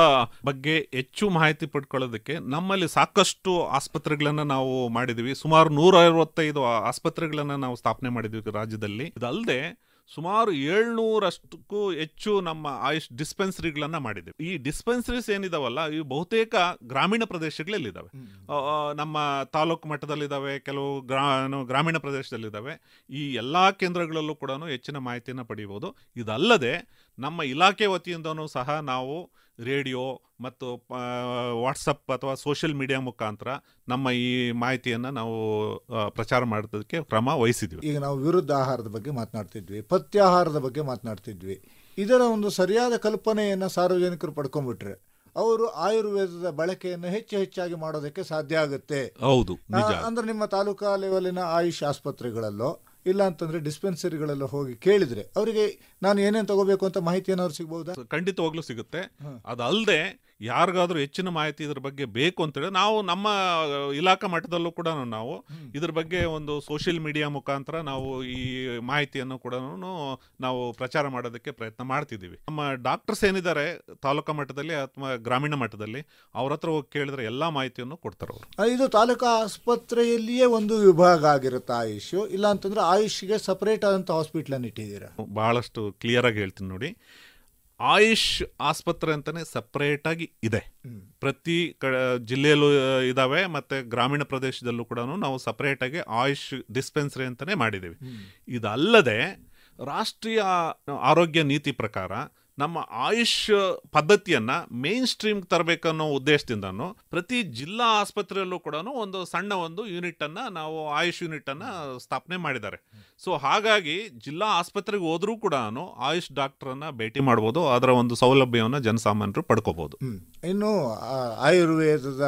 ಬಗ್ಗೆ ಹೆಚ್ಚು ಮಾಹಿತಿ ಪಡ್ಕೊಳ್ಳೋದಕ್ಕೆ ನಮ್ಮಲ್ಲಿ ಸಾಕಷ್ಟು ಆಸ್ಪತ್ರೆಗಳನ್ನು ನಾವು ಮಾಡಿದ್ದೀವಿ ಸುಮಾರು ನೂರ ಅರವತ್ತೈದು ಆಸ್ಪತ್ರೆಗಳನ್ನು ನಾವು ಸ್ಥಾಪನೆ ಮಾಡಿದ್ವಿ ರಾಜ್ಯದಲ್ಲಿ ಇದಲ್ಲದೆ ಸುಮಾರು ಏಳ್ನೂರಷ್ಟಕ್ಕೂ ಹೆಚ್ಚು ನಮ್ಮ ಆಯುಷ್ ಡಿಸ್ಪೆನ್ಸರಿಗಳನ್ನು ಮಾಡಿದೆ ಈ ಡಿಸ್ಪೆನ್ಸರೀಸ್ ಏನಿದಾವಲ್ಲ ಇವು ಬಹುತೇಕ ಗ್ರಾಮೀಣ ಪ್ರದೇಶಗಳಲ್ಲಿದ್ದಾವೆ ನಮ್ಮ ತಾಲೂಕು ಮಟ್ಟದಲ್ಲಿದ್ದಾವೆ ಕೆಲವು ಗ್ರಾ ಗ್ರಾಮೀಣ ಪ್ರದೇಶದಲ್ಲಿದ್ದಾವೆ ಈ ಎಲ್ಲ ಕೇಂದ್ರಗಳಲ್ಲೂ ಕೂಡ ಹೆಚ್ಚಿನ ಮಾಹಿತಿಯನ್ನು ಪಡೆಯಬಹುದು ಇದಲ್ಲದೆ ನಮ್ಮ ಇಲಾಖೆ ವತಿಯಿಂದನೂ ಸಹ ನಾವು ರೇಡಿಯೋ ಮತ್ತು ವಾಟ್ಸಪ್ ಅಥವಾ ಸೋಷಿಯಲ್ ಮೀಡಿಯಾ ಮುಖಾಂತರ ನಮ್ಮ ಈ ಮಾಹಿತಿಯನ್ನು ನಾವು ಪ್ರಚಾರ ಮಾಡೋದಕ್ಕೆ ಕ್ರಮ ವಹಿಸಿದ್ವಿ ಈಗ ನಾವು ವಿರುದ್ಧ ಆಹಾರದ ಬಗ್ಗೆ ಮಾತನಾಡ್ತಿದ್ವಿ ಪಥ್ಯಾಹಾರದ ಬಗ್ಗೆ ಮಾತನಾಡ್ತಿದ್ವಿ ಇದರ ಒಂದು ಸರಿಯಾದ ಕಲ್ಪನೆಯನ್ನು ಸಾರ್ವಜನಿಕರು ಪಡ್ಕೊಂಡ್ಬಿಟ್ರೆ ಅವರು ಆಯುರ್ವೇದದ ಬಳಕೆಯನ್ನು ಹೆಚ್ಚು ಹೆಚ್ಚಾಗಿ ಮಾಡೋದಕ್ಕೆ ಸಾಧ್ಯ ಆಗುತ್ತೆ ಹೌದು ಅಂದ್ರೆ ನಿಮ್ಮ ತಾಲೂಕಾ ಲೆವೆಲಿನ ಆಯುಷ್ ಆಸ್ಪತ್ರೆಗಳಲ್ಲೋ ಇಲ್ಲ ಅಂತಂದರೆ ಡಿಸ್ಪೆನ್ಸರಿಗಳೆಲ್ಲ ಹೋಗಿ ಕೇಳಿದರೆ ಅವರಿಗೆ ನಾನು ಏನೇನು ತಗೋಬೇಕು ಅಂತ ಮಾಹಿತಿಯನ್ನು ಅವ್ರು ಸಿಗ್ಬಹುದಾ ಖಂಡಿತವಾಗ್ಲೂ ಸಿಗುತ್ತೆ ಅದಲ್ಲದೆ ಯಾರಿಗಾದ್ರೂ ಹೆಚ್ಚಿನ ಮಾಹಿತಿ ಇದ್ರ ಬಗ್ಗೆ ಬೇಕು ಅಂತೇಳಿ ನಾವು ನಮ್ಮ ಇಲಾಖಾ ಮಟ್ಟದಲ್ಲೂ ಕೂಡ ನಾವು ಇದ್ರ ಬಗ್ಗೆ ಒಂದು ಸೋಷಿಯಲ್ ಮೀಡಿಯಾ ಮುಖಾಂತರ ನಾವು ಈ ಮಾಹಿತಿಯನ್ನು ಕೂಡ ನಾವು ಪ್ರಚಾರ ಮಾಡೋದಕ್ಕೆ ಪ್ರಯತ್ನ ಮಾಡ್ತಿದ್ದೀವಿ ನಮ್ಮ ಡಾಕ್ಟರ್ಸ್ ಏನಿದ್ದಾರೆ ತಾಲೂಕಾ ಮಟ್ಟದಲ್ಲಿ ಅಥವಾ ಗ್ರಾಮೀಣ ಮಟ್ಟದಲ್ಲಿ ಅವ್ರ ಹತ್ರ ಹೋಗಿ ಕೇಳಿದ್ರೆ ಎಲ್ಲ ಮಾಹಿತಿಯನ್ನು ಕೊಡ್ತಾರೆ ಅವರು ಇದು ತಾಲೂಕಾ ಆಸ್ಪತ್ರೆಯಲ್ಲಿಯೇ ಒಂದು ವಿಭಾಗ ಆಗಿರುತ್ತೆ ಆಯುಷ್ ಇಲ್ಲ ಅಂತಂದ್ರೆ ಆಯುಷ್ಗೆ ಸಪರೇಟ್ ಆದಂಥ ಹಾಸ್ಪಿಟ್ಲನ್ನು ಇಟ್ಟಿದ್ದೀರಾ ಬಹಳಷ್ಟು ಕ್ಲಿಯರ್ ಆಗಿ ಹೇಳ್ತೀನಿ ನೋಡಿ ಆಯುಷ್ ಆಸ್ಪತ್ರೆ ಅಂತಲೇ ಸಪ್ರೇಟಾಗಿ ಇದೆ ಪ್ರತಿ ಕ ಜಿಲ್ಲೆಯಲ್ಲೂ ಇದ್ದಾವೆ ಮತ್ತು ಗ್ರಾಮೀಣ ಪ್ರದೇಶದಲ್ಲೂ ಕೂಡ ನಾವು ಸಪ್ರೇಟಾಗಿ ಆಯುಷ್ ಡಿಸ್ಪೆನ್ಸರಿ ಅಂತಲೇ ಮಾಡಿದ್ದೀವಿ ಇದಲ್ಲದೆ ರಾಷ್ಟ್ರೀಯ ಆರೋಗ್ಯ ನೀತಿ ಪ್ರಕಾರ ನಮ್ಮ ಆಯುಷ್ ಪದ್ಧತಿಯನ್ನ ಮೇನ್ ಸ್ಟ್ರೀಮ್ ತರಬೇಕನ್ನೋ ಉದ್ದೇಶದಿಂದ ಪ್ರತಿ ಜಿಲ್ಲಾ ಆಸ್ಪತ್ರೆಯಲ್ಲೂ ಕೂಡ ಒಂದು ಸಣ್ಣ ಒಂದು ಯೂನಿಟ್ ಅನ್ನ ನಾವು ಆಯುಷ್ ಯೂನಿಟ್ ಅನ್ನ ಸ್ಥಾಪನೆ ಮಾಡಿದ್ದಾರೆ ಸೊ ಹಾಗಾಗಿ ಜಿಲ್ಲಾ ಆಸ್ಪತ್ರೆಗೆ ಹೋದರೂ ಕೂಡ ಆಯುಷ್ ಡಾಕ್ಟ್ರನ್ನು ಭೇಟಿ ಮಾಡಬಹುದು ಅದರ ಒಂದು ಸೌಲಭ್ಯವನ್ನು ಜನಸಾಮಾನ್ಯರು ಪಡ್ಕೋಬಹುದು ಇನ್ನು ಆಯುರ್ವೇದದ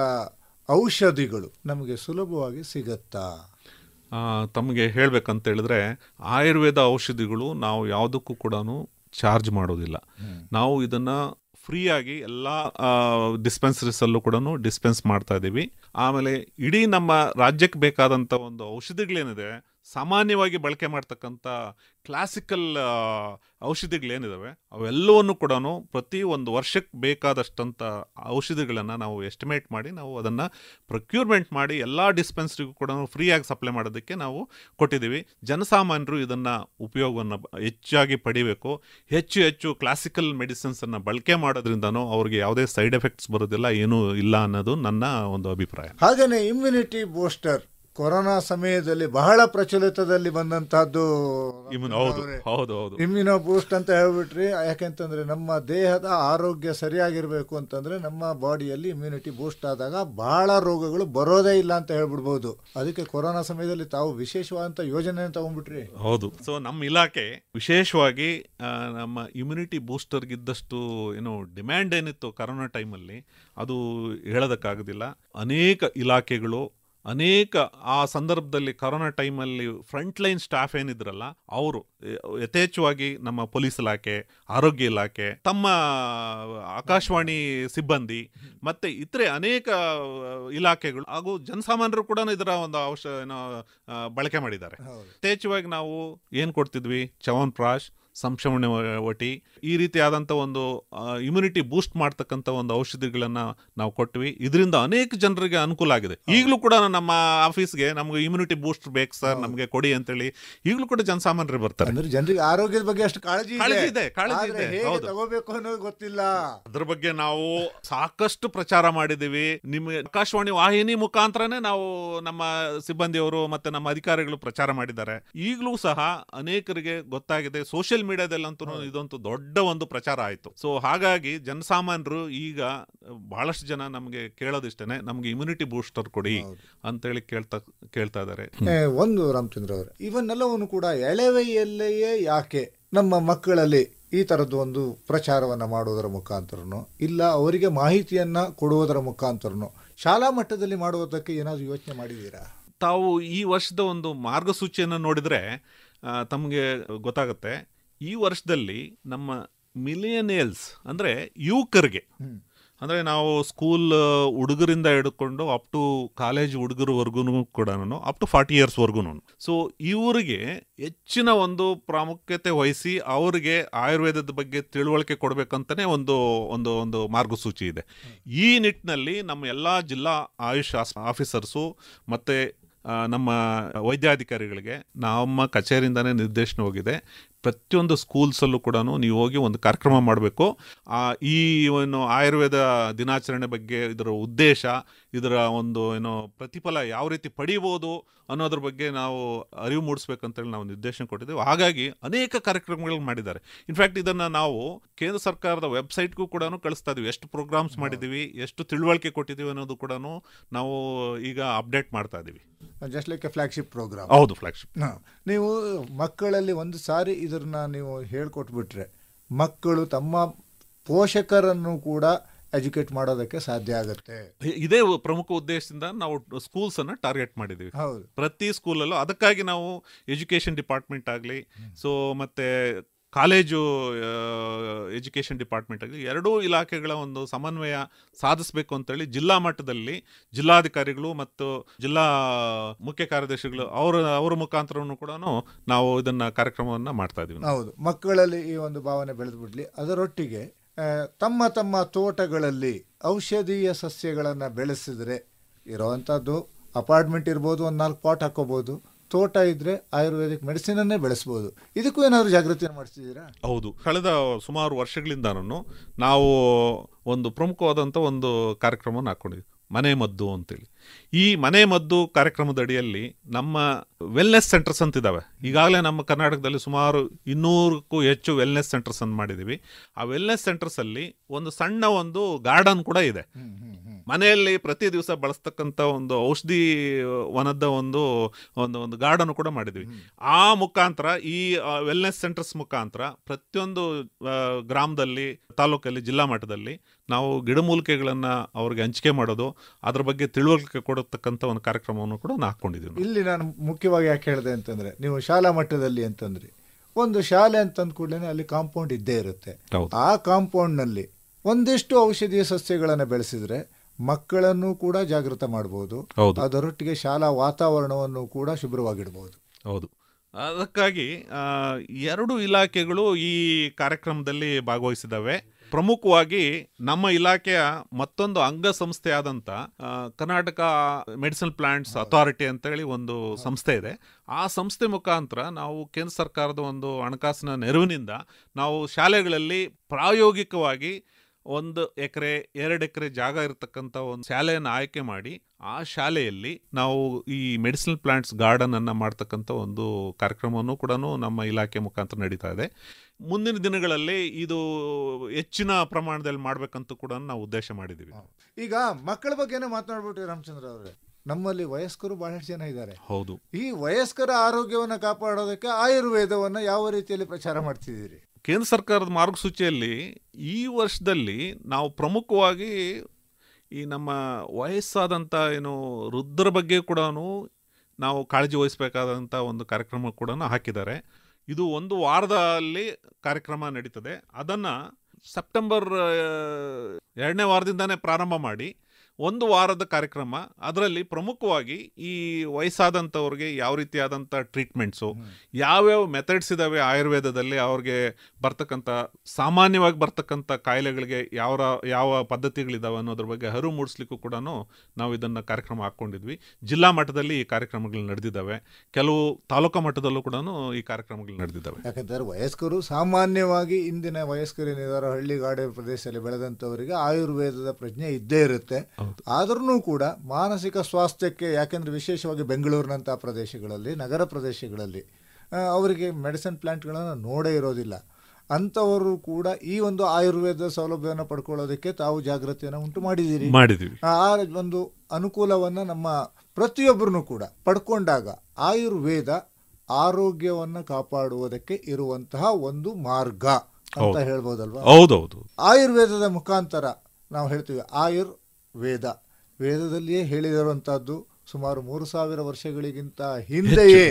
ಔಷಧಿಗಳು ನಮಗೆ ಸುಲಭವಾಗಿ ಸಿಗತ್ತಾ ತಮಗೆ ಹೇಳಬೇಕಂತ ಹೇಳಿದ್ರೆ ಆಯುರ್ವೇದ ಔಷಧಿಗಳು ನಾವು ಯಾವುದಕ್ಕೂ ಕೂಡ ಚಾರ್ಜ್ ಮಾಡೋದಿಲ್ಲ ನಾವು ಇದನ್ನು ಫ್ರೀಯಾಗಿ ಎಲ್ಲ ಡಿಸ್ಪೆನ್ಸರೀಸಲ್ಲೂ ಕೂಡ ಡಿಸ್ಪೆನ್ಸ್ ಮಾಡ್ತಾ ಇದ್ದೀವಿ ಆಮೇಲೆ ಇಡೀ ನಮ್ಮ ರಾಜ್ಯಕ್ಕೆ ಬೇಕಾದಂಥ ಒಂದು ಔಷಧಿಗಳೇನಿದೆ ಸಾಮಾನ್ಯವಾಗಿ ಬಳಕೆ ಮಾಡ್ತಕ್ಕಂಥ ಕ್ಲಾಸಿಕಲ್ ಔಷಧಿಗಳೇನಿದ್ದಾವೆ ಅವೆಲ್ಲವನ್ನು ಕೂಡ ಪ್ರತಿ ಒಂದು ವರ್ಷಕ್ಕೆ ಬೇಕಾದಷ್ಟಂಥ ಔಷಧಿಗಳನ್ನು ನಾವು ಎಸ್ಟಿಮೇಟ್ ಮಾಡಿ ನಾವು ಅದನ್ನು ಪ್ರೊಕ್ಯೂರ್ಮೆಂಟ್ ಮಾಡಿ ಎಲ್ಲ ಡಿಸ್ಪೆನ್ಸರಿಗೂ ಕೂಡ ಫ್ರೀಯಾಗಿ ಸಪ್ಲೈ ಮಾಡೋದಕ್ಕೆ ನಾವು ಕೊಟ್ಟಿದ್ದೀವಿ ಜನಸಾಮಾನ್ಯರು ಇದನ್ನು ಉಪಯೋಗವನ್ನು ಹೆಚ್ಚಾಗಿ ಪಡಿಬೇಕು ಹೆಚ್ಚು ಹೆಚ್ಚು ಕ್ಲಾಸಿಕಲ್ ಮೆಡಿಸಿನ್ಸನ್ನು ಬಳಕೆ ಮಾಡೋದ್ರಿಂದನೂ ಅವ್ರಿಗೆ ಯಾವುದೇ ಸೈಡ್ ಎಫೆಕ್ಟ್ಸ್ ಬರೋದಿಲ್ಲ ಏನೂ ಇಲ್ಲ ಅನ್ನೋದು ನನ್ನ ಒಂದು ಅಭಿಪ್ರಾಯ ಹಾಗೆಯೇ ಇಮ್ಯುನಿಟಿ ಬೂಸ್ಟರ್ ಕೊರೋನಾ ಸಮಯದಲ್ಲಿ ಬಹಳ ಪ್ರಚಲಿತದಲ್ಲಿ ಬಂದಂತಹದ್ದು ಇಮ್ಯುನೋ ಬೂಸ್ಟ್ ಅಂತ ಹೇಳ್ಬಿಟ್ರಿ ಯಾಕೆಂತಂದ್ರೆ ನಮ್ಮ ದೇಹದ ಆರೋಗ್ಯ ಸರಿಯಾಗಿರ್ಬೇಕು ಅಂತಂದ್ರೆ ನಮ್ಮ ಬಾಡಿಯಲ್ಲಿ ಇಮ್ಯುನಿಟಿ ಬೂಸ್ಟ್ ಆದಾಗ ಬಹಳ ರೋಗಗಳು ಬರೋದೇ ಇಲ್ಲ ಅಂತ ಹೇಳ್ಬಿಡ್ಬಹುದು ಅದಕ್ಕೆ ಕೊರೋನಾ ಸಮಯದಲ್ಲಿ ತಾವು ವಿಶೇಷವಾದಂತ ಯೋಜನೆ ತಗೊಂಡ್ಬಿಟ್ರಿ ಹೌದು ಸೊ ನಮ್ಮ ಇಲಾಖೆ ವಿಶೇಷವಾಗಿ ನಮ್ಮ ಇಮ್ಯುನಿಟಿ ಬೂಸ್ಟರ್ ಇದ್ದಷ್ಟು ಏನು ಡಿಮ್ಯಾಂಡ್ ಏನಿತ್ತು ಕರೋನಾ ಟೈಮಲ್ಲಿ ಅದು ಹೇಳೋದಕ್ಕಾಗೋದಿಲ್ಲ ಅನೇಕ ಇಲಾಖೆಗಳು ಅನೇಕ ಆ ಸಂದರ್ಭದಲ್ಲಿ ಕರೋನಾ ಟೈಮಲ್ಲಿ ಫ್ರಂಟ್ ಲೈನ್ ಸ್ಟಾಫ್ ಏನಿದ್ರಲ್ಲ ಅವರು ಯಥೇಚ್ಛವಾಗಿ ನಮ್ಮ ಪೊಲೀಸ್ ಇಲಾಖೆ ಆರೋಗ್ಯ ಇಲಾಖೆ ತಮ್ಮ ಆಕಾಶವಾಣಿ ಸಿಬ್ಬಂದಿ ಮತ್ತೆ ಇತರೆ ಅನೇಕ ಇಲಾಖೆಗಳು ಹಾಗೂ ಜನಸಾಮಾನ್ಯರು ಕೂಡ ಇದರ ಒಂದು ಅವಶ್ಯ ಬಳಕೆ ಮಾಡಿದ್ದಾರೆ ಯಥೇಚ್ಛವಾಗಿ ನಾವು ಏನು ಕೊಡ್ತಿದ್ವಿ ಚವನ್ ಪ್ರಾಶ್ ಸಂಶಮಣೆ ವಟಿ ಈ ರೀತಿಯಾದಂಥ ಒಂದು ಇಮ್ಯುನಿಟಿ ಬೂಸ್ಟ್ ಮಾಡ್ತಕ್ಕಂಥ ಒಂದು ಔಷಧಿಗಳನ್ನು ನಾವು ಕೊಟ್ವಿ ಇದರಿಂದ ಅನೇಕ ಜನರಿಗೆ ಅನುಕೂಲ ಆಗಿದೆ ಈಗಲೂ ಕೂಡ ನಮ್ಮ ಆಫೀಸ್ಗೆ ನಮಗೆ ಇಮ್ಯುನಿಟಿ ಬೂಸ್ಟ್ ಬೇಕು ಸರ್ ನಮಗೆ ಕೊಡಿ ಅಂತೇಳಿ ಈಗಲೂ ಕೂಡ ಜನಸಾಮಾನ್ಯರು ಬರ್ತಾರೆ ಜನರಿಗೆ ಆರೋಗ್ಯದ ಬಗ್ಗೆ ಅಷ್ಟು ಕಾಳಜಿ ಇದೆ ಕಾಳಜಿ ಇದೆ ತಗೋಬೇಕು ಅನ್ನೋದು ಗೊತ್ತಿಲ್ಲ ಅದ್ರ ಬಗ್ಗೆ ನಾವು ಸಾಕಷ್ಟು ಪ್ರಚಾರ ಮಾಡಿದ್ದೀವಿ ನಿಮಗೆ ಆಕಾಶವಾಣಿ ವಾಹಿನಿ ಮುಖಾಂತರನೇ ನಾವು ನಮ್ಮ ಸಿಬ್ಬಂದಿಯವರು ಮತ್ತೆ ನಮ್ಮ ಅಧಿಕಾರಿಗಳು ಪ್ರಚಾರ ಮಾಡಿದ್ದಾರೆ ಈಗಲೂ ಸಹ ಅನೇಕರಿಗೆ ಗೊತ್ತಾಗಿದೆ ಸೋಷಿಯಲ್ ಮೀಡಿಯಾದಲ್ಲಂತೂ ಇದೊಂದು ದೊಡ್ಡ ಒಂದು ಪ್ರಚಾರ ಆಯಿತು ಸೊ ಹಾಗಾಗಿ ಜನಸಾಮಾನ್ಯರು ಈಗ ಬಹಳಷ್ಟು ಜನ ನಮಗೆ ಕೇಳೋದಿಷ್ಟೇ ನಮಗೆ ಇಮ್ಯುನಿಟಿ ಬೂಸ್ಟರ್ ಕೊಡಿ ಅಂತೇಳಿ ಕೇಳ್ತಾ ಕೇಳ್ತಾ ಇದ್ದಾರೆ ಒಂದು ರಾಮಚಂದ್ರ ಅವರು ಇವನ್ನೆಲ್ಲವನ್ನು ಕೂಡ ಎಳೆವೆಯಲ್ಲೆಯೇ ಯಾಕೆ ನಮ್ಮ ಮಕ್ಕಳಲ್ಲಿ ಈ ತರದ್ದು ಒಂದು ಪ್ರಚಾರವನ್ನು ಮಾಡೋದರ ಮುಖಾಂತರನೋ ಇಲ್ಲ ಅವರಿಗೆ ಮಾಹಿತಿಯನ್ನ ಕೊಡುವುದರ ಮುಖಾಂತರನೋ ಶಾಲಾ ಮಟ್ಟದಲ್ಲಿ ಮಾಡುವುದಕ್ಕೆ ಏನಾದರೂ ಯೋಚನೆ ಮಾಡಿದ್ದೀರಾ ತಾವು ಈ ವರ್ಷದ ಒಂದು ಮಾರ್ಗಸೂಚಿಯನ್ನು ನೋಡಿದರೆ ತಮಗೆ ಗೊತ್ತಾಗುತ್ತೆ ಈ ವರ್ಷದಲ್ಲಿ ನಮ್ಮ ಮಿಲಿಯನೇಲ್ಸ್ ಅಂದರೆ ಯುವಕರಿಗೆ ಅಂದರೆ ನಾವು ಸ್ಕೂಲ್ ಹುಡುಗರಿಂದ ಹಿಡ್ಕೊಂಡು ಅಪ್ ಟು ಕಾಲೇಜ್ ಹುಡುಗರವರೆಗೂ ಕೂಡ ಅಪ್ ಟು ಫಾರ್ಟಿ ಇಯರ್ಸ್ವರೆಗೂ ಸೊ ಇವರಿಗೆ ಹೆಚ್ಚಿನ ಒಂದು ಪ್ರಾಮುಖ್ಯತೆ ವಹಿಸಿ ಅವರಿಗೆ ಆಯುರ್ವೇದದ ಬಗ್ಗೆ ತಿಳುವಳಿಕೆ ಕೊಡಬೇಕಂತಲೇ ಒಂದು ಒಂದು ಒಂದು ಮಾರ್ಗಸೂಚಿ ಇದೆ ಈ ನಿಟ್ಟಿನಲ್ಲಿ ನಮ್ಮ ಎಲ್ಲ ಜಿಲ್ಲಾ ಆಯುಷ್ ಆಫೀಸರ್ಸು ಮತ್ತು ನಮ್ಮ ವೈದ್ಯಾಧಿಕಾರಿಗಳಿಗೆ ನಮ್ಮ ಕಚೇರಿಯಿಂದನೇ ನಿರ್ದೇಶನ ಹೋಗಿದೆ ಪ್ರತಿಯೊಂದು ಸ್ಕೂಲ್ಸಲ್ಲೂ ಕೂಡ ನೀವು ಹೋಗಿ ಒಂದು ಕಾರ್ಯಕ್ರಮ ಮಾಡಬೇಕು ಈ ಏನು ಆಯುರ್ವೇದ ದಿನಾಚರಣೆ ಬಗ್ಗೆ ಇದರ ಉದ್ದೇಶ ಇದರ ಒಂದು ಏನು ಪ್ರತಿಫಲ ಯಾವ ರೀತಿ ಪಡಿಬೋದು ಅನ್ನೋದ್ರ ಬಗ್ಗೆ ನಾವು ಅರಿವು ಮೂಡಿಸ್ಬೇಕಂತೇಳಿ ನಾವು ನಿರ್ದೇಶನ ಕೊಟ್ಟಿದ್ದೇವೆ ಹಾಗಾಗಿ ಅನೇಕ ಕಾರ್ಯಕ್ರಮಗಳನ್ನು ಮಾಡಿದ್ದಾರೆ ಇನ್ಫ್ಯಾಕ್ಟ್ ಇದನ್ನು ನಾವು ಕೇಂದ್ರ ಸರ್ಕಾರದ ವೆಬ್ಸೈಟ್ಗೂ ಕೂಡ ಕಳಿಸ್ತಾ ಇದ್ದೀವಿ ಎಷ್ಟು ಪ್ರೋಗ್ರಾಮ್ಸ್ ಮಾಡಿದ್ದೀವಿ ಎಷ್ಟು ತಿಳುವಳಿಕೆ ಕೊಟ್ಟಿದ್ದೀವಿ ಅನ್ನೋದು ಕೂಡ ನಾವು ಈಗ ಅಪ್ಡೇಟ್ ಮಾಡ್ತಾ ಇದ್ದೀವಿ ಜಸ್ಟ್ ಲೈಕ್ ಫ್ಲಾಗ್ಶಿಪ್ ಪ್ರೋಗ್ರಾಮ್ ಹೌದು ಫ್ಲಾಗ್ಶಿಪ್ ನೀವು ಮಕ್ಕಳಲ್ಲಿ ಒಂದು ಸಾರಿ ಇದನ್ನ ನೀವು ಹೇಳ್ಕೊಟ್ಬಿಟ್ರೆ ಮಕ್ಕಳು ತಮ್ಮ ಪೋಷಕರನ್ನು ಕೂಡ ಎಜುಕೇಟ್ ಮಾಡೋದಕ್ಕೆ ಸಾಧ್ಯ ಆಗುತ್ತೆ ಇದೇ ಪ್ರಮುಖ ಉದ್ದೇಶದಿಂದ ನಾವು ಸ್ಕೂಲ್ಸ್ ಅನ್ನ ಟಾರ್ಗೆಟ್ ಮಾಡಿದೀವಿ ಪ್ರತಿ ಸ್ಕೂಲಲ್ಲೂ ಅದಕ್ಕಾಗಿ ನಾವು ಎಜುಕೇಶನ್ ಡಿಪಾರ್ಟ್ಮೆಂಟ್ ಆಗಲಿ ಸೊ ಮತ್ತೆ ಕಾಲೇಜು ಎಜುಕೇಷನ್ ಡಿಪಾರ್ಟ್ಮೆಂಟ್ ಆಗಲಿ ಎರಡೂ ಇಲಾಖೆಗಳ ಒಂದು ಸಮನ್ವಯ ಸಾಧಿಸಬೇಕು ಅಂತೇಳಿ ಜಿಲ್ಲಾ ಮಟ್ಟದಲ್ಲಿ ಜಿಲ್ಲಾಧಿಕಾರಿಗಳು ಮತ್ತು ಜಿಲ್ಲಾ ಮುಖ್ಯ ಕಾರ್ಯದರ್ಶಿಗಳು ಅವರ ಅವರ ಮುಖಾಂತರವನ್ನು ಕೂಡ ನಾವು ಇದನ್ನು ಕಾರ್ಯಕ್ರಮವನ್ನು ಮಾಡ್ತಾ ಇದ್ದೀವಿ ಹೌದು ಮಕ್ಕಳಲ್ಲಿ ಈ ಒಂದು ಭಾವನೆ ಬೆಳೆದ್ಬಿಡ್ಲಿ ಅದರೊಟ್ಟಿಗೆ ತಮ್ಮ ತಮ್ಮ ತೋಟಗಳಲ್ಲಿ ಔಷಧೀಯ ಸಸ್ಯಗಳನ್ನು ಬೆಳೆಸಿದರೆ ಇರೋವಂಥದ್ದು ಅಪಾರ್ಟ್ಮೆಂಟ್ ಇರ್ಬೋದು ಒಂದು ನಾಲ್ಕು ಪಾಟ್ ಹಾಕೋಬೋದು ತೋಟ ಇದ್ರೆ ಆಯುರ್ವೇದಿಕ್ ಮೆಡಿಸಿನನ್ನೇ ಬೆಳೆಸ್ಬೋದು ಇದಕ್ಕೂ ಏನಾದರೂ ಜಾಗೃತಿಯನ್ನು ಮಾಡಿಸ್ತಿದ್ದೀರಾ ಹೌದು ಕಳೆದ ಸುಮಾರು ವರ್ಷಗಳಿಂದ ನಾವು ಒಂದು ಪ್ರಮುಖವಾದಂಥ ಒಂದು ಕಾರ್ಯಕ್ರಮವನ್ನು ಹಾಕ್ಕೊಂಡಿದ್ವಿ ಮನೆ ಮದ್ದು ಅಂತೇಳಿ ಈ ಮನೆ ಮದ್ದು ಕಾರ್ಯಕ್ರಮದಡಿಯಲ್ಲಿ ನಮ್ಮ ವೆಲ್ನೆಸ್ ಸೆಂಟರ್ಸ್ ಅಂತಿದ್ದಾವೆ ಈಗಾಗಲೇ ನಮ್ಮ ಕರ್ನಾಟಕದಲ್ಲಿ ಸುಮಾರು ಇನ್ನೂರಕ್ಕೂ ಹೆಚ್ಚು ವೆಲ್ನೆಸ್ ಸೆಂಟರ್ಸ್ ಅನ್ನು ಮಾಡಿದ್ದೀವಿ ಆ ವೆಲ್ನೆಸ್ ಅಲ್ಲಿ ಒಂದು ಸಣ್ಣ ಒಂದು ಗಾರ್ಡನ್ ಕೂಡ ಇದೆ ಮನೆಯಲ್ಲಿ ಪ್ರತಿ ದಿವಸ ಬಳಸ್ತಕ್ಕಂಥ ಒಂದು ಔಷಧಿ ವನದ ಒಂದು ಒಂದು ಒಂದು ಗಾರ್ಡನ್ ಕೂಡ ಮಾಡಿದ್ವಿ ಆ ಮುಖಾಂತರ ಈ ವೆಲ್ನೆಸ್ ಸೆಂಟರ್ಸ್ ಮುಖಾಂತರ ಪ್ರತಿಯೊಂದು ಗ್ರಾಮದಲ್ಲಿ ತಾಲೂಕಲ್ಲಿ ಜಿಲ್ಲಾ ಮಟ್ಟದಲ್ಲಿ ನಾವು ಗಿಡಮೂಲಿಕೆಗಳನ್ನು ಅವ್ರಿಗೆ ಹಂಚಿಕೆ ಮಾಡೋದು ಅದ್ರ ಬಗ್ಗೆ ತಿಳುವಳಿಕೆ ನೇತೃತ್ವ ಕೊಡತಕ್ಕಂಥ ಒಂದು ಕಾರ್ಯಕ್ರಮವನ್ನು ಕೂಡ ನಾನು ಹಾಕ್ಕೊಂಡಿದ್ದೀನಿ ಇಲ್ಲಿ ನಾನು ಮುಖ್ಯವಾಗಿ ಯಾಕೆ ಹೇಳಿದೆ ಅಂತಂದರೆ ನೀವು ಶಾಲಾ ಮಟ್ಟದಲ್ಲಿ ಅಂತಂದ್ರೆ ಒಂದು ಶಾಲೆ ಅಂತಂದ ಕೂಡಲೇ ಅಲ್ಲಿ ಕಾಂಪೌಂಡ್ ಇದ್ದೇ ಇರುತ್ತೆ ಆ ಕಾಂಪೌಂಡ್ನಲ್ಲಿ ಒಂದಿಷ್ಟು ಔಷಧೀಯ ಸಸ್ಯಗಳನ್ನು ಬೆಳೆಸಿದ್ರೆ ಮಕ್ಕಳನ್ನು ಕೂಡ ಜಾಗೃತ ಮಾಡಬಹುದು ಅದರೊಟ್ಟಿಗೆ ಶಾಲಾ ವಾತಾವರಣವನ್ನು ಕೂಡ ಶುಭ್ರವಾಗಿಡಬಹುದು ಹೌದು ಅದಕ್ಕಾಗಿ ಎರಡು ಇಲಾಖೆಗಳು ಈ ಕಾರ್ಯಕ್ರಮದಲ್ಲಿ ಭಾಗವಹಿಸಿದ್ದಾವೆ ಪ್ರಮುಖವಾಗಿ ನಮ್ಮ ಇಲಾಖೆಯ ಮತ್ತೊಂದು ಸಂಸ್ಥೆ ಆದಂಥ ಕರ್ನಾಟಕ ಮೆಡಿಸಿನ್ ಪ್ಲಾಂಟ್ಸ್ ಅಥಾರಿಟಿ ಅಂತೇಳಿ ಒಂದು ಸಂಸ್ಥೆ ಇದೆ ಆ ಸಂಸ್ಥೆ ಮುಖಾಂತರ ನಾವು ಕೇಂದ್ರ ಸರ್ಕಾರದ ಒಂದು ಹಣಕಾಸಿನ ನೆರವಿನಿಂದ ನಾವು ಶಾಲೆಗಳಲ್ಲಿ ಪ್ರಾಯೋಗಿಕವಾಗಿ ಒಂದು ಎಕರೆ ಎರಡು ಎಕರೆ ಜಾಗ ಇರತಕ್ಕಂಥ ಒಂದು ಶಾಲೆಯನ್ನು ಆಯ್ಕೆ ಮಾಡಿ ಆ ಶಾಲೆಯಲ್ಲಿ ನಾವು ಈ ಮೆಡಿಸಿನಲ್ ಪ್ಲಾಂಟ್ಸ್ ಗಾರ್ಡನ್ ಅನ್ನು ಮಾಡ್ತಕ್ಕಂಥ ಒಂದು ಕಾರ್ಯಕ್ರಮವನ್ನು ಕೂಡ ನಮ್ಮ ಇಲಾಖೆ ಮುಖಾಂತರ ನಡೀತಾ ಇದೆ ಮುಂದಿನ ದಿನಗಳಲ್ಲಿ ಇದು ಹೆಚ್ಚಿನ ಪ್ರಮಾಣದಲ್ಲಿ ಮಾಡಬೇಕಂತ ಕೂಡ ನಾವು ಉದ್ದೇಶ ಮಾಡಿದ್ದೀವಿ ಈಗ ಮಕ್ಕಳ ಬಗ್ಗೆನೇ ಮಾತನಾಡ್ಬಿಟ್ಟು ರಾಮಚಂದ್ರ ಅವರೇ ನಮ್ಮಲ್ಲಿ ವಯಸ್ಕರು ಬಹಳಷ್ಟು ಜನ ಇದ್ದಾರೆ ಹೌದು ಈ ವಯಸ್ಕರ ಆರೋಗ್ಯವನ್ನು ಕಾಪಾಡೋದಕ್ಕೆ ಆಯುರ್ವೇದವನ್ನು ಯಾವ ರೀತಿಯಲ್ಲಿ ಪ್ರಚಾರ ಮಾಡ್ತಿದ್ದೀರಿ ಕೇಂದ್ರ ಸರ್ಕಾರದ ಮಾರ್ಗಸೂಚಿಯಲ್ಲಿ ಈ ವರ್ಷದಲ್ಲಿ ನಾವು ಪ್ರಮುಖವಾಗಿ ಈ ನಮ್ಮ ವಯಸ್ಸಾದಂಥ ಏನು ವೃದ್ಧರ ಬಗ್ಗೆ ಕೂಡ ನಾವು ಕಾಳಜಿ ವಹಿಸಬೇಕಾದಂಥ ಒಂದು ಕಾರ್ಯಕ್ರಮ ಕೂಡ ಹಾಕಿದ್ದಾರೆ ಇದು ಒಂದು ವಾರದಲ್ಲಿ ಕಾರ್ಯಕ್ರಮ ನಡೀತದೆ ಅದನ್ನು ಸೆಪ್ಟೆಂಬರ್ ಎರಡನೇ ವಾರದಿಂದನೇ ಪ್ರಾರಂಭ ಮಾಡಿ ಒಂದು ವಾರದ ಕಾರ್ಯಕ್ರಮ ಅದರಲ್ಲಿ ಪ್ರಮುಖವಾಗಿ ಈ ವಯಸ್ಸಾದಂಥವ್ರಿಗೆ ಯಾವ ರೀತಿಯಾದಂಥ ಟ್ರೀಟ್ಮೆಂಟ್ಸು ಯಾವ್ಯಾವ ಮೆಥಡ್ಸ್ ಇದ್ದಾವೆ ಆಯುರ್ವೇದದಲ್ಲಿ ಅವ್ರಿಗೆ ಬರ್ತಕ್ಕಂಥ ಸಾಮಾನ್ಯವಾಗಿ ಬರ್ತಕ್ಕಂಥ ಕಾಯಿಲೆಗಳಿಗೆ ಯಾವ ಯಾವ ಪದ್ಧತಿಗಳಿದ್ದಾವೆ ಅನ್ನೋದ್ರ ಬಗ್ಗೆ ಅರಿವು ಮೂಡಿಸ್ಲಿಕ್ಕೂ ಕೂಡ ನಾವು ಇದನ್ನು ಕಾರ್ಯಕ್ರಮ ಹಾಕ್ಕೊಂಡಿದ್ವಿ ಜಿಲ್ಲಾ ಮಟ್ಟದಲ್ಲಿ ಈ ಕಾರ್ಯಕ್ರಮಗಳು ನಡೆದಿದ್ದಾವೆ ಕೆಲವು ತಾಲೂಕು ಮಟ್ಟದಲ್ಲೂ ಕೂಡ ಈ ಕಾರ್ಯಕ್ರಮಗಳು ನಡೆದಿದ್ದಾವೆ ಯಾಕಂದರೆ ವಯಸ್ಕರು ಸಾಮಾನ್ಯವಾಗಿ ಇಂದಿನ ವಯಸ್ಕರೇನಿದ್ದಾರೆ ಹಳ್ಳಿಗಾಡು ಪ್ರದೇಶದಲ್ಲಿ ಬೆಳೆದಂಥವರಿಗೆ ಆಯುರ್ವೇದದ ಪ್ರಜ್ಞೆ ಇದ್ದೇ ಇರುತ್ತೆ ಆದ್ರೂ ಕೂಡ ಮಾನಸಿಕ ಸ್ವಾಸ್ಥ್ಯಕ್ಕೆ ಯಾಕೆಂದ್ರೆ ವಿಶೇಷವಾಗಿ ಬೆಂಗಳೂರಿನಂತಹ ಪ್ರದೇಶಗಳಲ್ಲಿ ನಗರ ಪ್ರದೇಶಗಳಲ್ಲಿ ಅವರಿಗೆ ಮೆಡಿಸಿನ್ ಪ್ಲ್ಯಾಂಟ್ಗಳನ್ನು ನೋಡೇ ಇರೋದಿಲ್ಲ ಅಂತವರು ಕೂಡ ಈ ಒಂದು ಆಯುರ್ವೇದ ಸೌಲಭ್ಯವನ್ನು ಪಡ್ಕೊಳ್ಳೋದಕ್ಕೆ ತಾವು ಜಾಗೃತಿಯನ್ನು ಉಂಟು ಮಾಡಿದ್ದೀರಿ ಆ ಒಂದು ಅನುಕೂಲವನ್ನು ನಮ್ಮ ಪ್ರತಿಯೊಬ್ಬರನ್ನು ಕೂಡ ಪಡ್ಕೊಂಡಾಗ ಆಯುರ್ವೇದ ಆರೋಗ್ಯವನ್ನು ಕಾಪಾಡುವುದಕ್ಕೆ ಇರುವಂತಹ ಒಂದು ಮಾರ್ಗ ಅಂತ ಹೇಳ್ಬೋದಲ್ವಾ ಹೌದೌದು ಆಯುರ್ವೇದದ ಮುಖಾಂತರ ನಾವು ಹೇಳ್ತೀವಿ ಆಯುರ್ ವೇದ ವೇದದಲ್ಲಿಯೇ ಹೇಳಿರುವಂತಹದ್ದು ಸುಮಾರು ಮೂರು ಸಾವಿರ ವರ್ಷಗಳಿಗಿಂತ ಹಿಂದೆಯೇ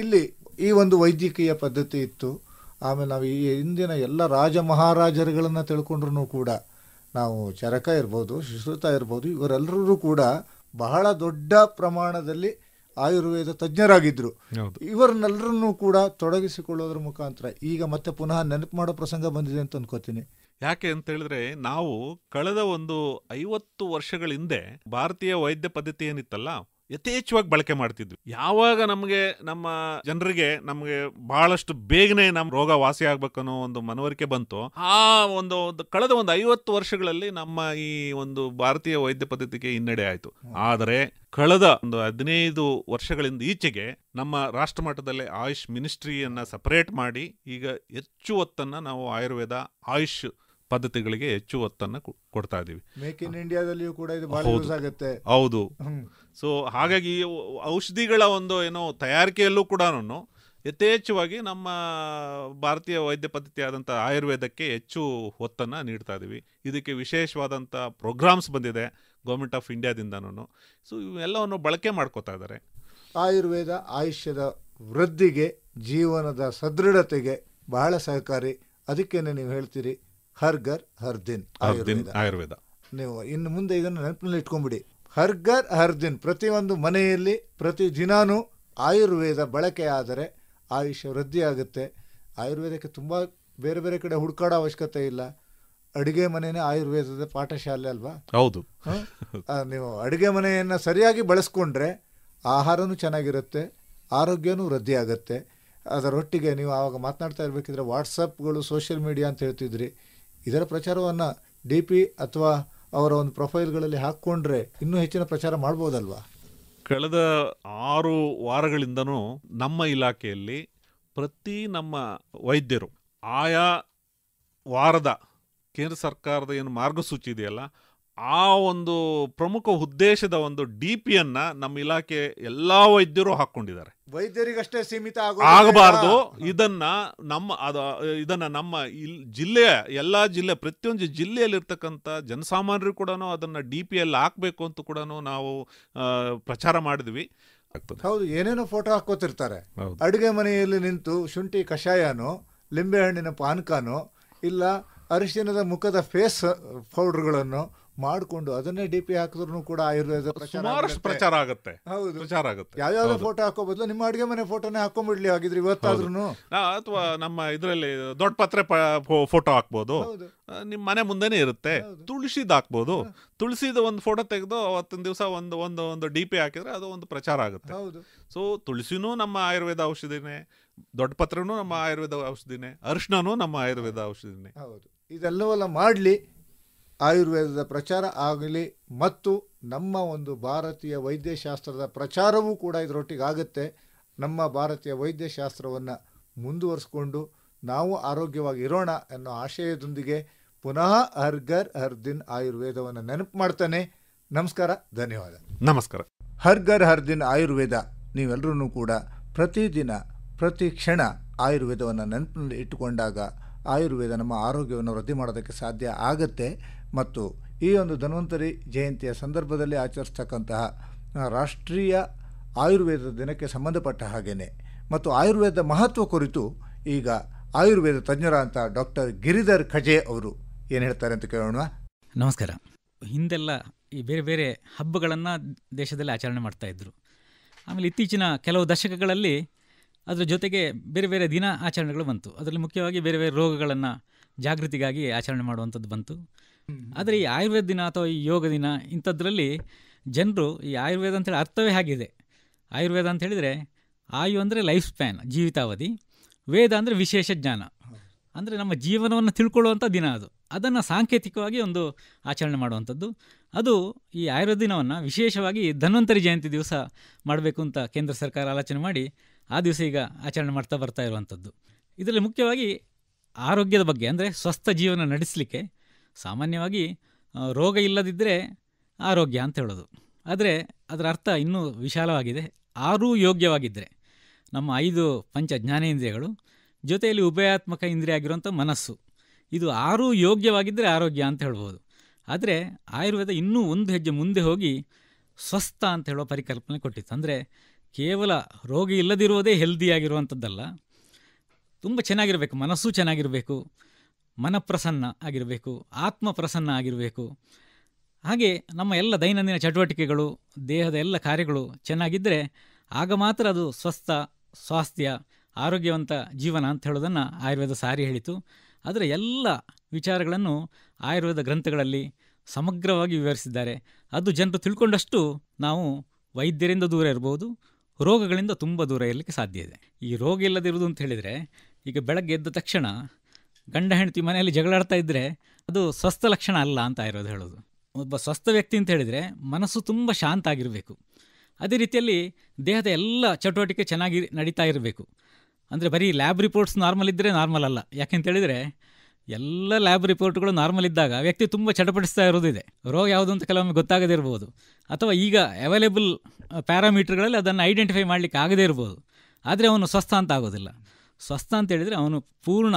ಇಲ್ಲಿ ಈ ಒಂದು ವೈದ್ಯಕೀಯ ಪದ್ಧತಿ ಇತ್ತು ಆಮೇಲೆ ನಾವು ಈ ಹಿಂದಿನ ಎಲ್ಲ ರಾಜ ಮಹಾರಾಜರುಗಳನ್ನು ತಿಳ್ಕೊಂಡ್ರೂ ಕೂಡ ನಾವು ಚರಕ ಇರ್ಬೋದು ಶುಶ್ರುತ ಇರ್ಬೋದು ಇವರೆಲ್ಲರೂ ಕೂಡ ಬಹಳ ದೊಡ್ಡ ಪ್ರಮಾಣದಲ್ಲಿ ಆಯುರ್ವೇದ ತಜ್ಞರಾಗಿದ್ದರು ಇವರನ್ನೆಲ್ಲರನ್ನೂ ಕೂಡ ತೊಡಗಿಸಿಕೊಳ್ಳೋದ್ರ ಮುಖಾಂತರ ಈಗ ಮತ್ತೆ ಪುನಃ ನೆನಪು ಮಾಡೋ ಪ್ರಸಂಗ ಬಂದಿದೆ ಅಂತ ಅಂದ್ಕೋತೀನಿ ಯಾಕೆ ಅಂತ ಹೇಳಿದ್ರೆ ನಾವು ಕಳೆದ ಒಂದು ಐವತ್ತು ವರ್ಷಗಳ ಹಿಂದೆ ಭಾರತೀಯ ವೈದ್ಯ ಪದ್ಧತಿ ಏನಿತ್ತಲ್ಲ ಯಥೇಚ್ಛವಾಗಿ ಬಳಕೆ ಮಾಡ್ತಿದ್ವಿ ಯಾವಾಗ ನಮಗೆ ನಮ್ಮ ಜನರಿಗೆ ನಮಗೆ ಬಹಳಷ್ಟು ಬೇಗನೆ ನಮ್ಮ ರೋಗ ವಾಸಿ ಆಗ್ಬೇಕನ್ನೋ ಒಂದು ಮನವರಿಕೆ ಬಂತು ಆ ಒಂದು ಕಳೆದ ಒಂದು ಐವತ್ತು ವರ್ಷಗಳಲ್ಲಿ ನಮ್ಮ ಈ ಒಂದು ಭಾರತೀಯ ವೈದ್ಯ ಪದ್ಧತಿಗೆ ಹಿನ್ನಡೆ ಆಯಿತು ಆದರೆ ಕಳೆದ ಒಂದು ಹದಿನೈದು ವರ್ಷಗಳಿಂದ ಈಚೆಗೆ ನಮ್ಮ ರಾಷ್ಟ್ರ ಮಟ್ಟದಲ್ಲಿ ಆಯುಷ್ ಮಿನಿಸ್ಟ್ರಿಯನ್ನು ಸಪರೇಟ್ ಮಾಡಿ ಈಗ ಹೆಚ್ಚು ಒತ್ತನ್ನು ನಾವು ಆಯುರ್ವೇದ ಆಯುಷ್ ಪದ್ಧತಿಗಳಿಗೆ ಹೆಚ್ಚು ಒತ್ತನ್ನು ಕೊಡ್ತಾ ಇದ್ದೀವಿ ಮೇಕ್ ಇನ್ ಇಂಡಿಯಾದಲ್ಲಿಯೂ ಕೂಡ ಇದು ಯೂಸ್ ಆಗುತ್ತೆ ಹೌದು ಸೊ ಹಾಗಾಗಿ ಔಷಧಿಗಳ ಒಂದು ಏನೋ ತಯಾರಿಕೆಯಲ್ಲೂ ಕೂಡ ಯಥೇಚ್ಛವಾಗಿ ನಮ್ಮ ಭಾರತೀಯ ವೈದ್ಯ ಪದ್ಧತಿ ಆದಂಥ ಆಯುರ್ವೇದಕ್ಕೆ ಹೆಚ್ಚು ಒತ್ತನ್ನು ನೀಡ್ತಾ ಇದ್ದೀವಿ ಇದಕ್ಕೆ ವಿಶೇಷವಾದಂಥ ಪ್ರೋಗ್ರಾಮ್ಸ್ ಬಂದಿದೆ ಗೌರ್ಮೆಂಟ್ ಆಫ್ ಇಂಡಿಯಾದಿಂದನೂ ಸೊ ಇವೆಲ್ಲವನ್ನು ಬಳಕೆ ಮಾಡ್ಕೋತಾ ಇದ್ದಾರೆ ಆಯುರ್ವೇದ ಆಯುಷ್ಯದ ವೃದ್ಧಿಗೆ ಜೀವನದ ಸದೃಢತೆಗೆ ಬಹಳ ಸಹಕಾರಿ ಅದಕ್ಕೇನೆ ನೀವು ಹೇಳ್ತೀರಿ ಹರ್ಗರ್ ಹರ್ದಿನ್ ಆಯುರ್ವೇದ ಆಯುರ್ವೇದ ನೀವು ಇನ್ನು ಮುಂದೆ ಇದನ್ನು ನೆನಪಿನಲ್ಲಿ ಇಟ್ಕೊಂಡ್ಬಿಡಿ ಹರ್ಗರ್ ಹರ್ದಿನ್ ಪ್ರತಿಯೊಂದು ಮನೆಯಲ್ಲಿ ಪ್ರತಿ ದಿನಾನೂ ಆಯುರ್ವೇದ ಬಳಕೆ ಆದರೆ ಆಯುಷ್ಯ ಆಗುತ್ತೆ ಆಯುರ್ವೇದಕ್ಕೆ ತುಂಬ ಬೇರೆ ಬೇರೆ ಕಡೆ ಹುಡ್ಕಾಡೋ ಅವಶ್ಯಕತೆ ಇಲ್ಲ ಅಡುಗೆ ಮನೆಯೇ ಆಯುರ್ವೇದದ ಪಾಠಶಾಲೆ ಅಲ್ವಾ ಹೌದು ನೀವು ಅಡುಗೆ ಮನೆಯನ್ನು ಸರಿಯಾಗಿ ಬಳಸ್ಕೊಂಡ್ರೆ ಆಹಾರನೂ ಚೆನ್ನಾಗಿರುತ್ತೆ ಆರೋಗ್ಯನೂ ವೃದ್ಧಿಯಾಗುತ್ತೆ ಅದರೊಟ್ಟಿಗೆ ನೀವು ಆವಾಗ ಮಾತನಾಡ್ತಾ ಇರಬೇಕಿದ್ರೆ ವಾಟ್ಸಪ್ಗಳು ಸೋಷಿಯಲ್ ಮೀಡಿಯಾ ಅಂತ ಹೇಳ್ತಿದ್ರಿ ಇದರ ಪ್ರಚಾರವನ್ನು ಡಿ ಪಿ ಅಥವಾ ಅವರ ಒಂದು ಪ್ರೊಫೈಲ್ಗಳಲ್ಲಿ ಹಾಕ್ಕೊಂಡ್ರೆ ಇನ್ನೂ ಹೆಚ್ಚಿನ ಪ್ರಚಾರ ಮಾಡ್ಬೋದಲ್ವಾ ಕಳೆದ ಆರು ವಾರಗಳಿಂದನೂ ನಮ್ಮ ಇಲಾಖೆಯಲ್ಲಿ ಪ್ರತಿ ನಮ್ಮ ವೈದ್ಯರು ಆಯಾ ವಾರದ ಕೇಂದ್ರ ಸರ್ಕಾರದ ಏನು ಮಾರ್ಗಸೂಚಿ ಇದೆಯಲ್ಲ ಆ ಒಂದು ಪ್ರಮುಖ ಉದ್ದೇಶದ ಒಂದು ಡಿ ಪಿಯನ್ನ ನಮ್ಮ ಇಲಾಖೆ ಎಲ್ಲಾ ವೈದ್ಯರು ಹಾಕೊಂಡಿದ್ದಾರೆ ವೈದ್ಯರಿಗಷ್ಟೇ ಸೀಮಿತ ಆಗಬಾರ್ದು ಇದನ್ನ ನಮ್ಮ ಇದನ್ನ ನಮ್ಮ ಜಿಲ್ಲೆಯ ಎಲ್ಲಾ ಜಿಲ್ಲೆ ಪ್ರತಿಯೊಂದು ಜಿಲ್ಲೆಯಲ್ಲಿರ್ತಕ್ಕಂಥ ಜನಸಾಮಾನ್ಯರು ಕೂಡ ಅದನ್ನ ಡಿ ಪಿ ಎಲ್ ಹಾಕಬೇಕು ಅಂತ ಕೂಡ ನಾವು ಪ್ರಚಾರ ಮಾಡಿದ್ವಿ ಹೌದು ಏನೇನೋ ಫೋಟೋ ಹಾಕೋತಿರ್ತಾರೆ ಅಡುಗೆ ಮನೆಯಲ್ಲಿ ನಿಂತು ಶುಂಠಿ ಕಷಾಯನೋ ಲಿಂಬೆಹಣ್ಣಿನ ಪಾನಕನೋ ಇಲ್ಲ ಅರಿಶಿನದ ಮುಖದ ಫೇಸ್ ಪೌಡರ್ಗಳನ್ನು ಮಾಡಿಕೊಂಡು ಅದನ್ನೇ ಡಿ ಪಿ ಹಾಕಿದ್ರು ಕೂಡ ಆಯುರ್ವೇದ ಪ್ರಚಾರ ಆಗುತ್ತೆ ಹೌದು ಪ್ರಚಾರ ಆಗುತ್ತೆ ಯಾವ್ಯಾವ ಫೋಟೋ ಹಾಕೋ ಬದಲು ನಿಮ್ಮ ಅಡುಗೆ ಮನೆ ಫೋಟೋನೇ ಹಾಕೊಂಡ್ಬಿಡ್ಲಿ ಆಗಿದ್ರೆ ಇವತ್ತಾದ್ರೂ ಅಥವಾ ನಮ್ಮ ಇದರಲ್ಲಿ ದೊಡ್ಡ ಪತ್ರೆ ಫೋಟೋ ಹಾಕ್ಬೋದು ನಿಮ್ಮ ಮನೆ ಮುಂದೆನೇ ಇರುತ್ತೆ ತುಳಸಿದ್ ಹಾಕ್ಬೋದು ತುಳಸಿದ ಒಂದು ಫೋಟೋ ತೆಗೆದು ಅವತ್ತಿನ ದಿವಸ ಒಂದು ಒಂದು ಒಂದು ಡಿ ಪಿ ಹಾಕಿದ್ರೆ ಅದು ಒಂದು ಪ್ರಚಾರ ಆಗುತ್ತೆ ಸೊ ತುಳಸಿನೂ ನಮ್ಮ ಆಯುರ್ವೇದ ಔಷಧಿನೇ ದೊಡ್ಡ ಪತ್ರನೂ ನಮ್ಮ ಆಯುರ್ವೇದ ಔಷಧಿನೇ ಅರ್ಶನೂ ನಮ್ಮ ಆಯುರ್ವೇದ ಔಷಧಿನೇ ಹೌದು ಇದೆಲ್ಲವೆಲ್ಲ ಮಾಡಲಿ ಆಯುರ್ವೇದದ ಪ್ರಚಾರ ಆಗಲಿ ಮತ್ತು ನಮ್ಮ ಒಂದು ಭಾರತೀಯ ವೈದ್ಯಶಾಸ್ತ್ರದ ಪ್ರಚಾರವೂ ಕೂಡ ಆಗುತ್ತೆ ನಮ್ಮ ಭಾರತೀಯ ವೈದ್ಯಶಾಸ್ತ್ರವನ್ನು ಮುಂದುವರಿಸ್ಕೊಂಡು ನಾವು ಆರೋಗ್ಯವಾಗಿ ಇರೋಣ ಅನ್ನೋ ಆಶಯದೊಂದಿಗೆ ಪುನಃ ಹರ್ಗರ್ ಹರ್ದಿನ್ ದಿನ್ ಆಯುರ್ವೇದವನ್ನು ನೆನಪು ಮಾಡ್ತಾನೆ ನಮಸ್ಕಾರ ಧನ್ಯವಾದ ನಮಸ್ಕಾರ ಹರ್ಗರ್ ಹರ್ದಿನ್ ದಿನ್ ಆಯುರ್ವೇದ ನೀವೆಲ್ಲರೂ ಕೂಡ ಪ್ರತಿದಿನ ಪ್ರತಿ ಕ್ಷಣ ಆಯುರ್ವೇದವನ್ನು ನೆನಪಿನಲ್ಲಿ ಇಟ್ಟುಕೊಂಡಾಗ ಆಯುರ್ವೇದ ನಮ್ಮ ಆರೋಗ್ಯವನ್ನು ವೃದ್ಧಿ ಮಾಡೋದಕ್ಕೆ ಸಾಧ್ಯ ಆಗುತ್ತೆ ಮತ್ತು ಈ ಒಂದು ಧನ್ವಂತರಿ ಜಯಂತಿಯ ಸಂದರ್ಭದಲ್ಲಿ ಆಚರಿಸ್ತಕ್ಕಂತಹ ರಾಷ್ಟ್ರೀಯ ಆಯುರ್ವೇದ ದಿನಕ್ಕೆ ಸಂಬಂಧಪಟ್ಟ ಹಾಗೆಯೇ ಮತ್ತು ಆಯುರ್ವೇದ ಮಹತ್ವ ಕುರಿತು ಈಗ ಆಯುರ್ವೇದ ಅಂತ ಡಾಕ್ಟರ್ ಗಿರಿಧರ್ ಖಜೆ ಅವರು ಏನು ಹೇಳ್ತಾರೆ ಅಂತ ಕೇಳೋಣ ನಮಸ್ಕಾರ ಹಿಂದೆಲ್ಲ ಈ ಬೇರೆ ಬೇರೆ ಹಬ್ಬಗಳನ್ನು ದೇಶದಲ್ಲಿ ಆಚರಣೆ ಮಾಡ್ತಾ ಇದ್ದರು ಆಮೇಲೆ ಇತ್ತೀಚಿನ ಕೆಲವು ದಶಕಗಳಲ್ಲಿ ಅದರ ಜೊತೆಗೆ ಬೇರೆ ಬೇರೆ ದಿನ ಆಚರಣೆಗಳು ಬಂತು ಅದರಲ್ಲಿ ಮುಖ್ಯವಾಗಿ ಬೇರೆ ಬೇರೆ ರೋಗಗಳನ್ನು ಜಾಗೃತಿಗಾಗಿ ಆಚರಣೆ ಮಾಡುವಂಥದ್ದು ಬಂತು ಆದರೆ ಈ ಆಯುರ್ವೇದ ದಿನ ಅಥವಾ ಈ ಯೋಗ ದಿನ ಇಂಥದ್ರಲ್ಲಿ ಜನರು ಈ ಆಯುರ್ವೇದ ಅಂತೇಳಿ ಅರ್ಥವೇ ಆಗಿದೆ ಆಯುರ್ವೇದ ಅಂತ ಹೇಳಿದರೆ ಆಯು ಅಂದರೆ ಲೈಫ್ ಸ್ಪ್ಯಾನ್ ಜೀವಿತಾವಧಿ ವೇದ ಅಂದರೆ ವಿಶೇಷ ಜ್ಞಾನ ಅಂದರೆ ನಮ್ಮ ಜೀವನವನ್ನು ತಿಳ್ಕೊಳ್ಳುವಂಥ ದಿನ ಅದು ಅದನ್ನು ಸಾಂಕೇತಿಕವಾಗಿ ಒಂದು ಆಚರಣೆ ಮಾಡುವಂಥದ್ದು ಅದು ಈ ಆಯುರ್ವೇದ ದಿನವನ್ನು ವಿಶೇಷವಾಗಿ ಧನ್ವಂತರಿ ಜಯಂತಿ ದಿವಸ ಮಾಡಬೇಕು ಅಂತ ಕೇಂದ್ರ ಸರ್ಕಾರ ಆಲೋಚನೆ ಮಾಡಿ ಆ ದಿವಸ ಈಗ ಆಚರಣೆ ಮಾಡ್ತಾ ಬರ್ತಾ ಇರುವಂಥದ್ದು ಇದರಲ್ಲಿ ಮುಖ್ಯವಾಗಿ ಆರೋಗ್ಯದ ಬಗ್ಗೆ ಅಂದರೆ ಸ್ವಸ್ಥ ಜೀವನ ನಡೆಸಲಿಕ್ಕೆ ಸಾಮಾನ್ಯವಾಗಿ ರೋಗ ಇಲ್ಲದಿದ್ದರೆ ಆರೋಗ್ಯ ಅಂತ ಹೇಳೋದು ಆದರೆ ಅದರ ಅರ್ಥ ಇನ್ನೂ ವಿಶಾಲವಾಗಿದೆ ಆರೂ ಯೋಗ್ಯವಾಗಿದ್ದರೆ ನಮ್ಮ ಐದು ಪಂಚ ಜ್ಞಾನೇಂದ್ರಿಯಗಳು ಜೊತೆಯಲ್ಲಿ ಉಭಯಾತ್ಮಕ ಇಂದ್ರಿಯ ಆಗಿರುವಂಥ ಮನಸ್ಸು ಇದು ಆರೂ ಯೋಗ್ಯವಾಗಿದ್ದರೆ ಆರೋಗ್ಯ ಅಂತ ಹೇಳ್ಬೋದು ಆದರೆ ಆಯುರ್ವೇದ ಇನ್ನೂ ಒಂದು ಹೆಜ್ಜೆ ಮುಂದೆ ಹೋಗಿ ಸ್ವಸ್ಥ ಅಂತ ಹೇಳೋ ಪರಿಕಲ್ಪನೆ ಕೊಟ್ಟಿತ್ತು ಅಂದರೆ ಕೇವಲ ರೋಗ ಇಲ್ಲದಿರುವುದೇ ಹೆಲ್ದಿಯಾಗಿರುವಂಥದ್ದಲ್ಲ ತುಂಬ ಚೆನ್ನಾಗಿರಬೇಕು ಮನಸ್ಸು ಚೆನ್ನಾಗಿರಬೇಕು ಮನಪ್ರಸನ್ನ ಆಗಿರಬೇಕು ಆತ್ಮಪ್ರಸನ್ನ ಆಗಿರಬೇಕು ಹಾಗೆ ನಮ್ಮ ಎಲ್ಲ ದೈನಂದಿನ ಚಟುವಟಿಕೆಗಳು ದೇಹದ ಎಲ್ಲ ಕಾರ್ಯಗಳು ಚೆನ್ನಾಗಿದ್ದರೆ ಆಗ ಮಾತ್ರ ಅದು ಸ್ವಸ್ಥ ಸ್ವಾಸ್ಥ್ಯ ಆರೋಗ್ಯವಂತ ಜೀವನ ಅಂತ ಹೇಳೋದನ್ನು ಆಯುರ್ವೇದ ಸಾರಿ ಹೇಳಿತು ಅದರ ಎಲ್ಲ ವಿಚಾರಗಳನ್ನು ಆಯುರ್ವೇದ ಗ್ರಂಥಗಳಲ್ಲಿ ಸಮಗ್ರವಾಗಿ ವಿವರಿಸಿದ್ದಾರೆ ಅದು ಜನರು ತಿಳ್ಕೊಂಡಷ್ಟು ನಾವು ವೈದ್ಯರಿಂದ ದೂರ ಇರ್ಬೋದು ರೋಗಗಳಿಂದ ತುಂಬ ದೂರ ಇರಲಿಕ್ಕೆ ಸಾಧ್ಯ ಇದೆ ಈ ರೋಗ ಇಲ್ಲದಿರುವುದು ಅಂತ ಹೇಳಿದರೆ ಈಗ ಬೆಳಗ್ಗೆ ಎದ್ದ ತಕ್ಷಣ ಗಂಡ ಹೆಂಡತಿ ಮನೆಯಲ್ಲಿ ಜಗಳಾಡ್ತಾ ಇದ್ದರೆ ಅದು ಸ್ವಸ್ಥ ಲಕ್ಷಣ ಅಲ್ಲ ಅಂತ ಇರೋದು ಹೇಳೋದು ಒಬ್ಬ ಸ್ವಸ್ಥ ವ್ಯಕ್ತಿ ಅಂತ ಹೇಳಿದರೆ ಮನಸ್ಸು ತುಂಬ ಶಾಂತ ಆಗಿರಬೇಕು ಅದೇ ರೀತಿಯಲ್ಲಿ ದೇಹದ ಎಲ್ಲ ಚಟುವಟಿಕೆ ಚೆನ್ನಾಗಿ ನಡೀತಾ ಇರಬೇಕು ಅಂದರೆ ಬರೀ ಲ್ಯಾಬ್ ರಿಪೋರ್ಟ್ಸ್ ನಾರ್ಮಲ್ ಇದ್ದರೆ ನಾರ್ಮಲ್ ಅಲ್ಲ ಯಾಕೆಂತೇಳಿದರೆ ಎಲ್ಲ ಲ್ಯಾಬ್ ರಿಪೋರ್ಟ್ಗಳು ನಾರ್ಮಲ್ ಇದ್ದಾಗ ವ್ಯಕ್ತಿ ತುಂಬ ಚಟಪಡಿಸ್ತಾ ಇರೋದಿದೆ ರೋಗ ಯಾವುದು ಅಂತ ಕೆಲವೊಮ್ಮೆ ಗೊತ್ತಾಗದೇ ಇರ್ಬೋದು ಅಥವಾ ಈಗ ಅವೈಲೇಬಲ್ ಪ್ಯಾರಾಮೀಟ್ರ್ಗಳಲ್ಲಿ ಅದನ್ನು ಐಡೆಂಟಿಫೈ ಮಾಡಲಿಕ್ಕೆ ಆಗದೇ ಇರ್ಬೋದು ಆದರೆ ಅವನು ಸ್ವಸ್ಥ ಅಂತ ಆಗೋದಿಲ್ಲ ಸ್ವಸ್ಥ ಅಂತ ಅವನು ಪೂರ್ಣ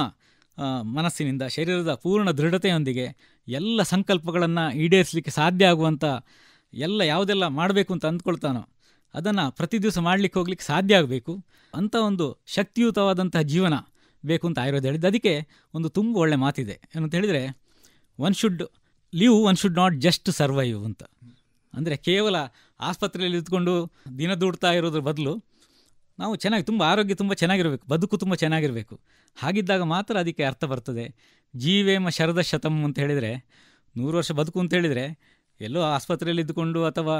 ಮನಸ್ಸಿನಿಂದ ಶರೀರದ ಪೂರ್ಣ ದೃಢತೆಯೊಂದಿಗೆ ಎಲ್ಲ ಸಂಕಲ್ಪಗಳನ್ನು ಈಡೇರಿಸಲಿಕ್ಕೆ ಸಾಧ್ಯ ಆಗುವಂಥ ಎಲ್ಲ ಯಾವುದೆಲ್ಲ ಮಾಡಬೇಕು ಅಂತ ಅಂದ್ಕೊಳ್ತಾನೋ ಅದನ್ನು ಪ್ರತಿ ದಿವಸ ಮಾಡಲಿಕ್ಕೆ ಹೋಗ್ಲಿಕ್ಕೆ ಸಾಧ್ಯ ಆಗಬೇಕು ಅಂಥ ಒಂದು ಶಕ್ತಿಯುತವಾದಂತಹ ಜೀವನ ಬೇಕು ಅಂತ ಆಯುರ್ವೇದ ಹೇಳಿದ್ದು ಅದಕ್ಕೆ ಒಂದು ತುಂಬ ಒಳ್ಳೆ ಮಾತಿದೆ ಏನಂತ ಹೇಳಿದರೆ one should live one should not just survive ಅಂತ ಅಂದರೆ ಕೇವಲ ಆಸ್ಪತ್ರೆಯಲ್ಲಿ ಇದ್ಕೊಂಡು ದಿನ ದುಡ್ತಾ ಇರೋದ್ರ ಬದಲು ನಾವು ಚೆನ್ನಾಗಿ ತುಂಬ ಆರೋಗ್ಯ ತುಂಬ ಚೆನ್ನಾಗಿರಬೇಕು ಬದುಕು ತುಂಬ ಚೆನ್ನಾಗಿರಬೇಕು ಹಾಗಿದ್ದಾಗ ಮಾತ್ರ ಅದಕ್ಕೆ ಅರ್ಥ ಬರ್ತದೆ ಜೀವೇಮ ಶರದ ಶತಮ್ ಅಂತ ಹೇಳಿದರೆ ನೂರು ವರ್ಷ ಬದುಕು ಅಂತ ಹೇಳಿದರೆ ಎಲ್ಲೋ ಆಸ್ಪತ್ರೆಯಲ್ಲಿ ಇದ್ದುಕೊಂಡು ಅಥವಾ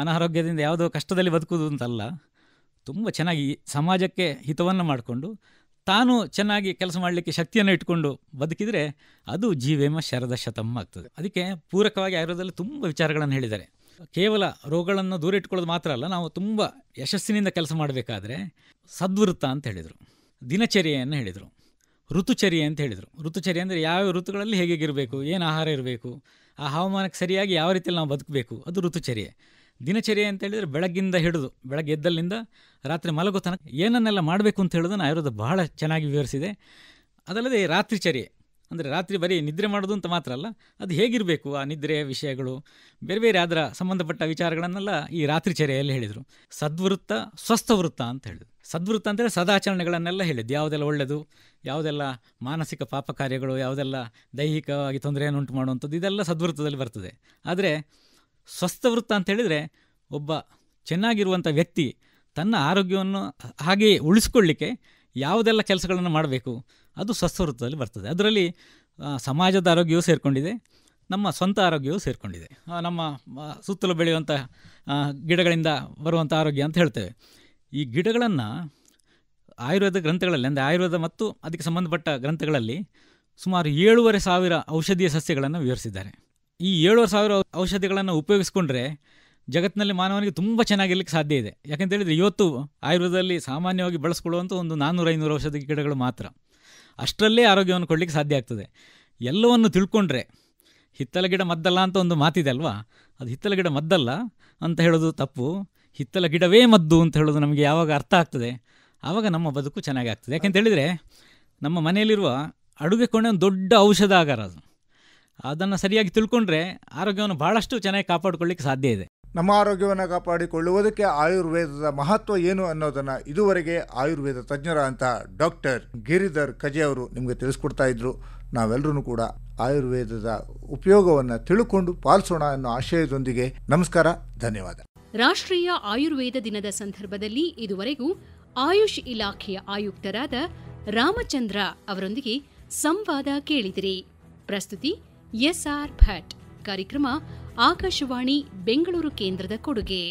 ಅನಾರೋಗ್ಯದಿಂದ ಯಾವುದೋ ಕಷ್ಟದಲ್ಲಿ ಬದುಕುವುದು ಅಂತಲ್ಲ ತುಂಬ ಚೆನ್ನಾಗಿ ಸಮಾಜಕ್ಕೆ ಹಿತವನ್ನು ಮಾಡಿಕೊಂಡು ತಾನು ಚೆನ್ನಾಗಿ ಕೆಲಸ ಮಾಡಲಿಕ್ಕೆ ಶಕ್ತಿಯನ್ನು ಇಟ್ಕೊಂಡು ಬದುಕಿದರೆ ಅದು ಜೀವೇಮ ಶರದ ಶತಮ್ ಆಗ್ತದೆ ಅದಕ್ಕೆ ಪೂರಕವಾಗಿ ಆಯುರ್ವೇದದಲ್ಲಿ ತುಂಬ ವಿಚಾರಗಳನ್ನು ಹೇಳಿದ್ದಾರೆ ಕೇವಲ ರೋಗಗಳನ್ನು ದೂರ ಇಟ್ಕೊಳ್ಳೋದು ಮಾತ್ರ ಅಲ್ಲ ನಾವು ತುಂಬ ಯಶಸ್ಸಿನಿಂದ ಕೆಲಸ ಮಾಡಬೇಕಾದ್ರೆ ಸದ್ವೃತ್ತ ಅಂತ ಹೇಳಿದರು ದಿನಚರ್ಯೆಯನ್ನು ಹೇಳಿದರು ಋತುಚರ್ಯೆ ಅಂತ ಹೇಳಿದರು ಋತುಚರ್ಯೆ ಅಂದರೆ ಯಾವ್ಯಾವ ಋತುಗಳಲ್ಲಿ ಹೇಗಿರಬೇಕು ಏನು ಆಹಾರ ಇರಬೇಕು ಆ ಹವಾಮಾನಕ್ಕೆ ಸರಿಯಾಗಿ ಯಾವ ರೀತಿಯಲ್ಲಿ ನಾವು ಬದುಕಬೇಕು ಅದು ಋತುಚರ್ಯೆ ದಿನಚರ್ಯೆ ಅಂತ ಹೇಳಿದರೆ ಬೆಳಗ್ಗಿಂದ ಹಿಡಿದು ಬೆಳಗ್ಗೆ ಎದ್ದಲ್ಲಿಂದ ರಾತ್ರಿ ಮಲಗೋ ತನಕ ಏನನ್ನೆಲ್ಲ ಮಾಡಬೇಕು ಅಂತ ಹೇಳೋದನ್ನು ಆಯುರ್ವೇದ ಬಹಳ ಚೆನ್ನಾಗಿ ವಿವರಿಸಿದೆ ಅದಲ್ಲದೆ ರಾತ್ರಿಚರ್ಯೆ ಅಂದರೆ ರಾತ್ರಿ ಬರೀ ನಿದ್ರೆ ಮಾಡೋದು ಅಂತ ಮಾತ್ರ ಅಲ್ಲ ಅದು ಹೇಗಿರಬೇಕು ಆ ನಿದ್ರೆ ವಿಷಯಗಳು ಬೇರೆ ಬೇರೆ ಅದರ ಸಂಬಂಧಪಟ್ಟ ವಿಚಾರಗಳನ್ನೆಲ್ಲ ಈ ರಾತ್ರಿ ಚರ್ಯೆಯಲ್ಲಿ ಹೇಳಿದರು ಸದ್ವೃತ್ತ ಸ್ವಸ್ಥ ವೃತ್ತ ಅಂತ ಹೇಳಿದ್ರು ಸದ್ವೃತ್ತ ಅಂದರೆ ಸದಾಚರಣೆಗಳನ್ನೆಲ್ಲ ಹೇಳಿದ್ದು ಯಾವುದೆಲ್ಲ ಒಳ್ಳೆಯದು ಯಾವುದೆಲ್ಲ ಮಾನಸಿಕ ಪಾಪ ಕಾರ್ಯಗಳು ಯಾವುದೆಲ್ಲ ದೈಹಿಕವಾಗಿ ತೊಂದರೆಯನ್ನು ಉಂಟು ಮಾಡುವಂಥದ್ದು ಇದೆಲ್ಲ ಸದ್ವೃತ್ತದಲ್ಲಿ ಬರ್ತದೆ ಆದರೆ ಸ್ವಸ್ಥ ವೃತ್ತ ಅಂತ ಹೇಳಿದರೆ ಒಬ್ಬ ಚೆನ್ನಾಗಿರುವಂಥ ವ್ಯಕ್ತಿ ತನ್ನ ಆರೋಗ್ಯವನ್ನು ಹಾಗೆಯೇ ಉಳಿಸ್ಕೊಳ್ಳಿಕ್ಕೆ ಯಾವುದೆಲ್ಲ ಕೆಲಸಗಳನ್ನು ಮಾಡಬೇಕು ಅದು ಸ್ವಸ್ಥ ವೃತ್ತದಲ್ಲಿ ಬರ್ತದೆ ಅದರಲ್ಲಿ ಸಮಾಜದ ಆರೋಗ್ಯವೂ ಸೇರಿಕೊಂಡಿದೆ ನಮ್ಮ ಸ್ವಂತ ಆರೋಗ್ಯವೂ ಸೇರಿಕೊಂಡಿದೆ ನಮ್ಮ ಸುತ್ತಲೂ ಬೆಳೆಯುವಂಥ ಗಿಡಗಳಿಂದ ಬರುವಂಥ ಆರೋಗ್ಯ ಅಂತ ಹೇಳ್ತೇವೆ ಈ ಗಿಡಗಳನ್ನು ಆಯುರ್ವೇದ ಗ್ರಂಥಗಳಲ್ಲಿ ಅಂದರೆ ಆಯುರ್ವೇದ ಮತ್ತು ಅದಕ್ಕೆ ಸಂಬಂಧಪಟ್ಟ ಗ್ರಂಥಗಳಲ್ಲಿ ಸುಮಾರು ಏಳುವರೆ ಸಾವಿರ ಔಷಧೀಯ ಸಸ್ಯಗಳನ್ನು ವಿವರಿಸಿದ್ದಾರೆ ಈ ಏಳುವರೆ ಸಾವಿರ ಔಷಧಿಗಳನ್ನು ಉಪಯೋಗಿಸ್ಕೊಂಡ್ರೆ ಜಗತ್ತಿನಲ್ಲಿ ಮಾನವನಿಗೆ ತುಂಬ ಚೆನ್ನಾಗಿರ್ಲಿಕ್ಕೆ ಸಾಧ್ಯ ಇದೆ ಯಾಕೆಂತ ಹೇಳಿದರೆ ಇವತ್ತು ಆಯುರ್ವೇದದಲ್ಲಿ ಸಾಮಾನ್ಯವಾಗಿ ಬಳಸ್ಕೊಳ್ಳುವಂಥ ಒಂದು ನಾನ್ನೂರ ಐನೂರು ಔಷಧಿ ಗಿಡಗಳು ಮಾತ್ರ ಅಷ್ಟರಲ್ಲೇ ಆರೋಗ್ಯವನ್ನು ಕೊಡಲಿಕ್ಕೆ ಸಾಧ್ಯ ಆಗ್ತದೆ ಎಲ್ಲವನ್ನು ತಿಳ್ಕೊಂಡ್ರೆ ಹಿತ್ತಲ ಗಿಡ ಮದ್ದಲ್ಲ ಅಂತ ಒಂದು ಮಾತಿದೆ ಅಲ್ವಾ ಅದು ಹಿತ್ತಲ ಗಿಡ ಮದ್ದಲ್ಲ ಅಂತ ಹೇಳೋದು ತಪ್ಪು ಹಿತ್ತಲ ಗಿಡವೇ ಮದ್ದು ಅಂತ ಹೇಳೋದು ನಮಗೆ ಯಾವಾಗ ಅರ್ಥ ಆಗ್ತದೆ ಆವಾಗ ನಮ್ಮ ಬದುಕು ಚೆನ್ನಾಗಿ ಆಗ್ತದೆ ಯಾಕೆಂತ ನಮ್ಮ ಮನೆಯಲ್ಲಿರುವ ಅಡುಗೆ ಕೋಣೆ ಒಂದು ದೊಡ್ಡ ಔಷಧ ಆಗಾರ ಅದು ಅದನ್ನು ಸರಿಯಾಗಿ ತಿಳ್ಕೊಂಡ್ರೆ ಆರೋಗ್ಯವನ್ನು ಭಾಳಷ್ಟು ಚೆನ್ನಾಗಿ ಕಾಪಾಡ್ಕೊಳ್ಳಿಕ್ಕೆ ಸಾಧ್ಯ ಇದೆ ನಮ್ಮ ಆರೋಗ್ಯವನ್ನು ಕಾಪಾಡಿಕೊಳ್ಳುವುದಕ್ಕೆ ಆಯುರ್ವೇದದ ಮಹತ್ವ ಏನು ಅನ್ನೋದನ್ನು ಇದುವರೆಗೆ ಆಯುರ್ವೇದ ತಜ್ಞರ ಅಂತ ಡಾಕ್ಟರ್ ಗಿರಿಧರ್ ಕಜೆ ಅವರು ನಿಮಗೆ ತಿಳಿಸ್ಕೊಡ್ತಾ ಇದ್ರು ನಾವೆಲ್ಲರೂ ಕೂಡ ಆಯುರ್ವೇದದ ಉಪಯೋಗವನ್ನು ತಿಳ್ಕೊಂಡು ಪಾಲಿಸೋಣ ಅನ್ನೋ ಆಶಯದೊಂದಿಗೆ ನಮಸ್ಕಾರ ಧನ್ಯವಾದ ರಾಷ್ಟ್ರೀಯ ಆಯುರ್ವೇದ ದಿನದ ಸಂದರ್ಭದಲ್ಲಿ ಇದುವರೆಗೂ ಆಯುಷ್ ಇಲಾಖೆಯ ಆಯುಕ್ತರಾದ ರಾಮಚಂದ್ರ ಅವರೊಂದಿಗೆ ಸಂವಾದ ಕೇಳಿದಿರಿ ಪ್ರಸ್ತುತಿ ಎಸ್ಆರ್ ಭಟ್ ಕಾರ್ಯಕ್ರಮ ಆಕಾಶವಾಣಿ ಬೆಂಗಳೂರು ಕೇಂದ್ರದ ಕೊಡುಗೆ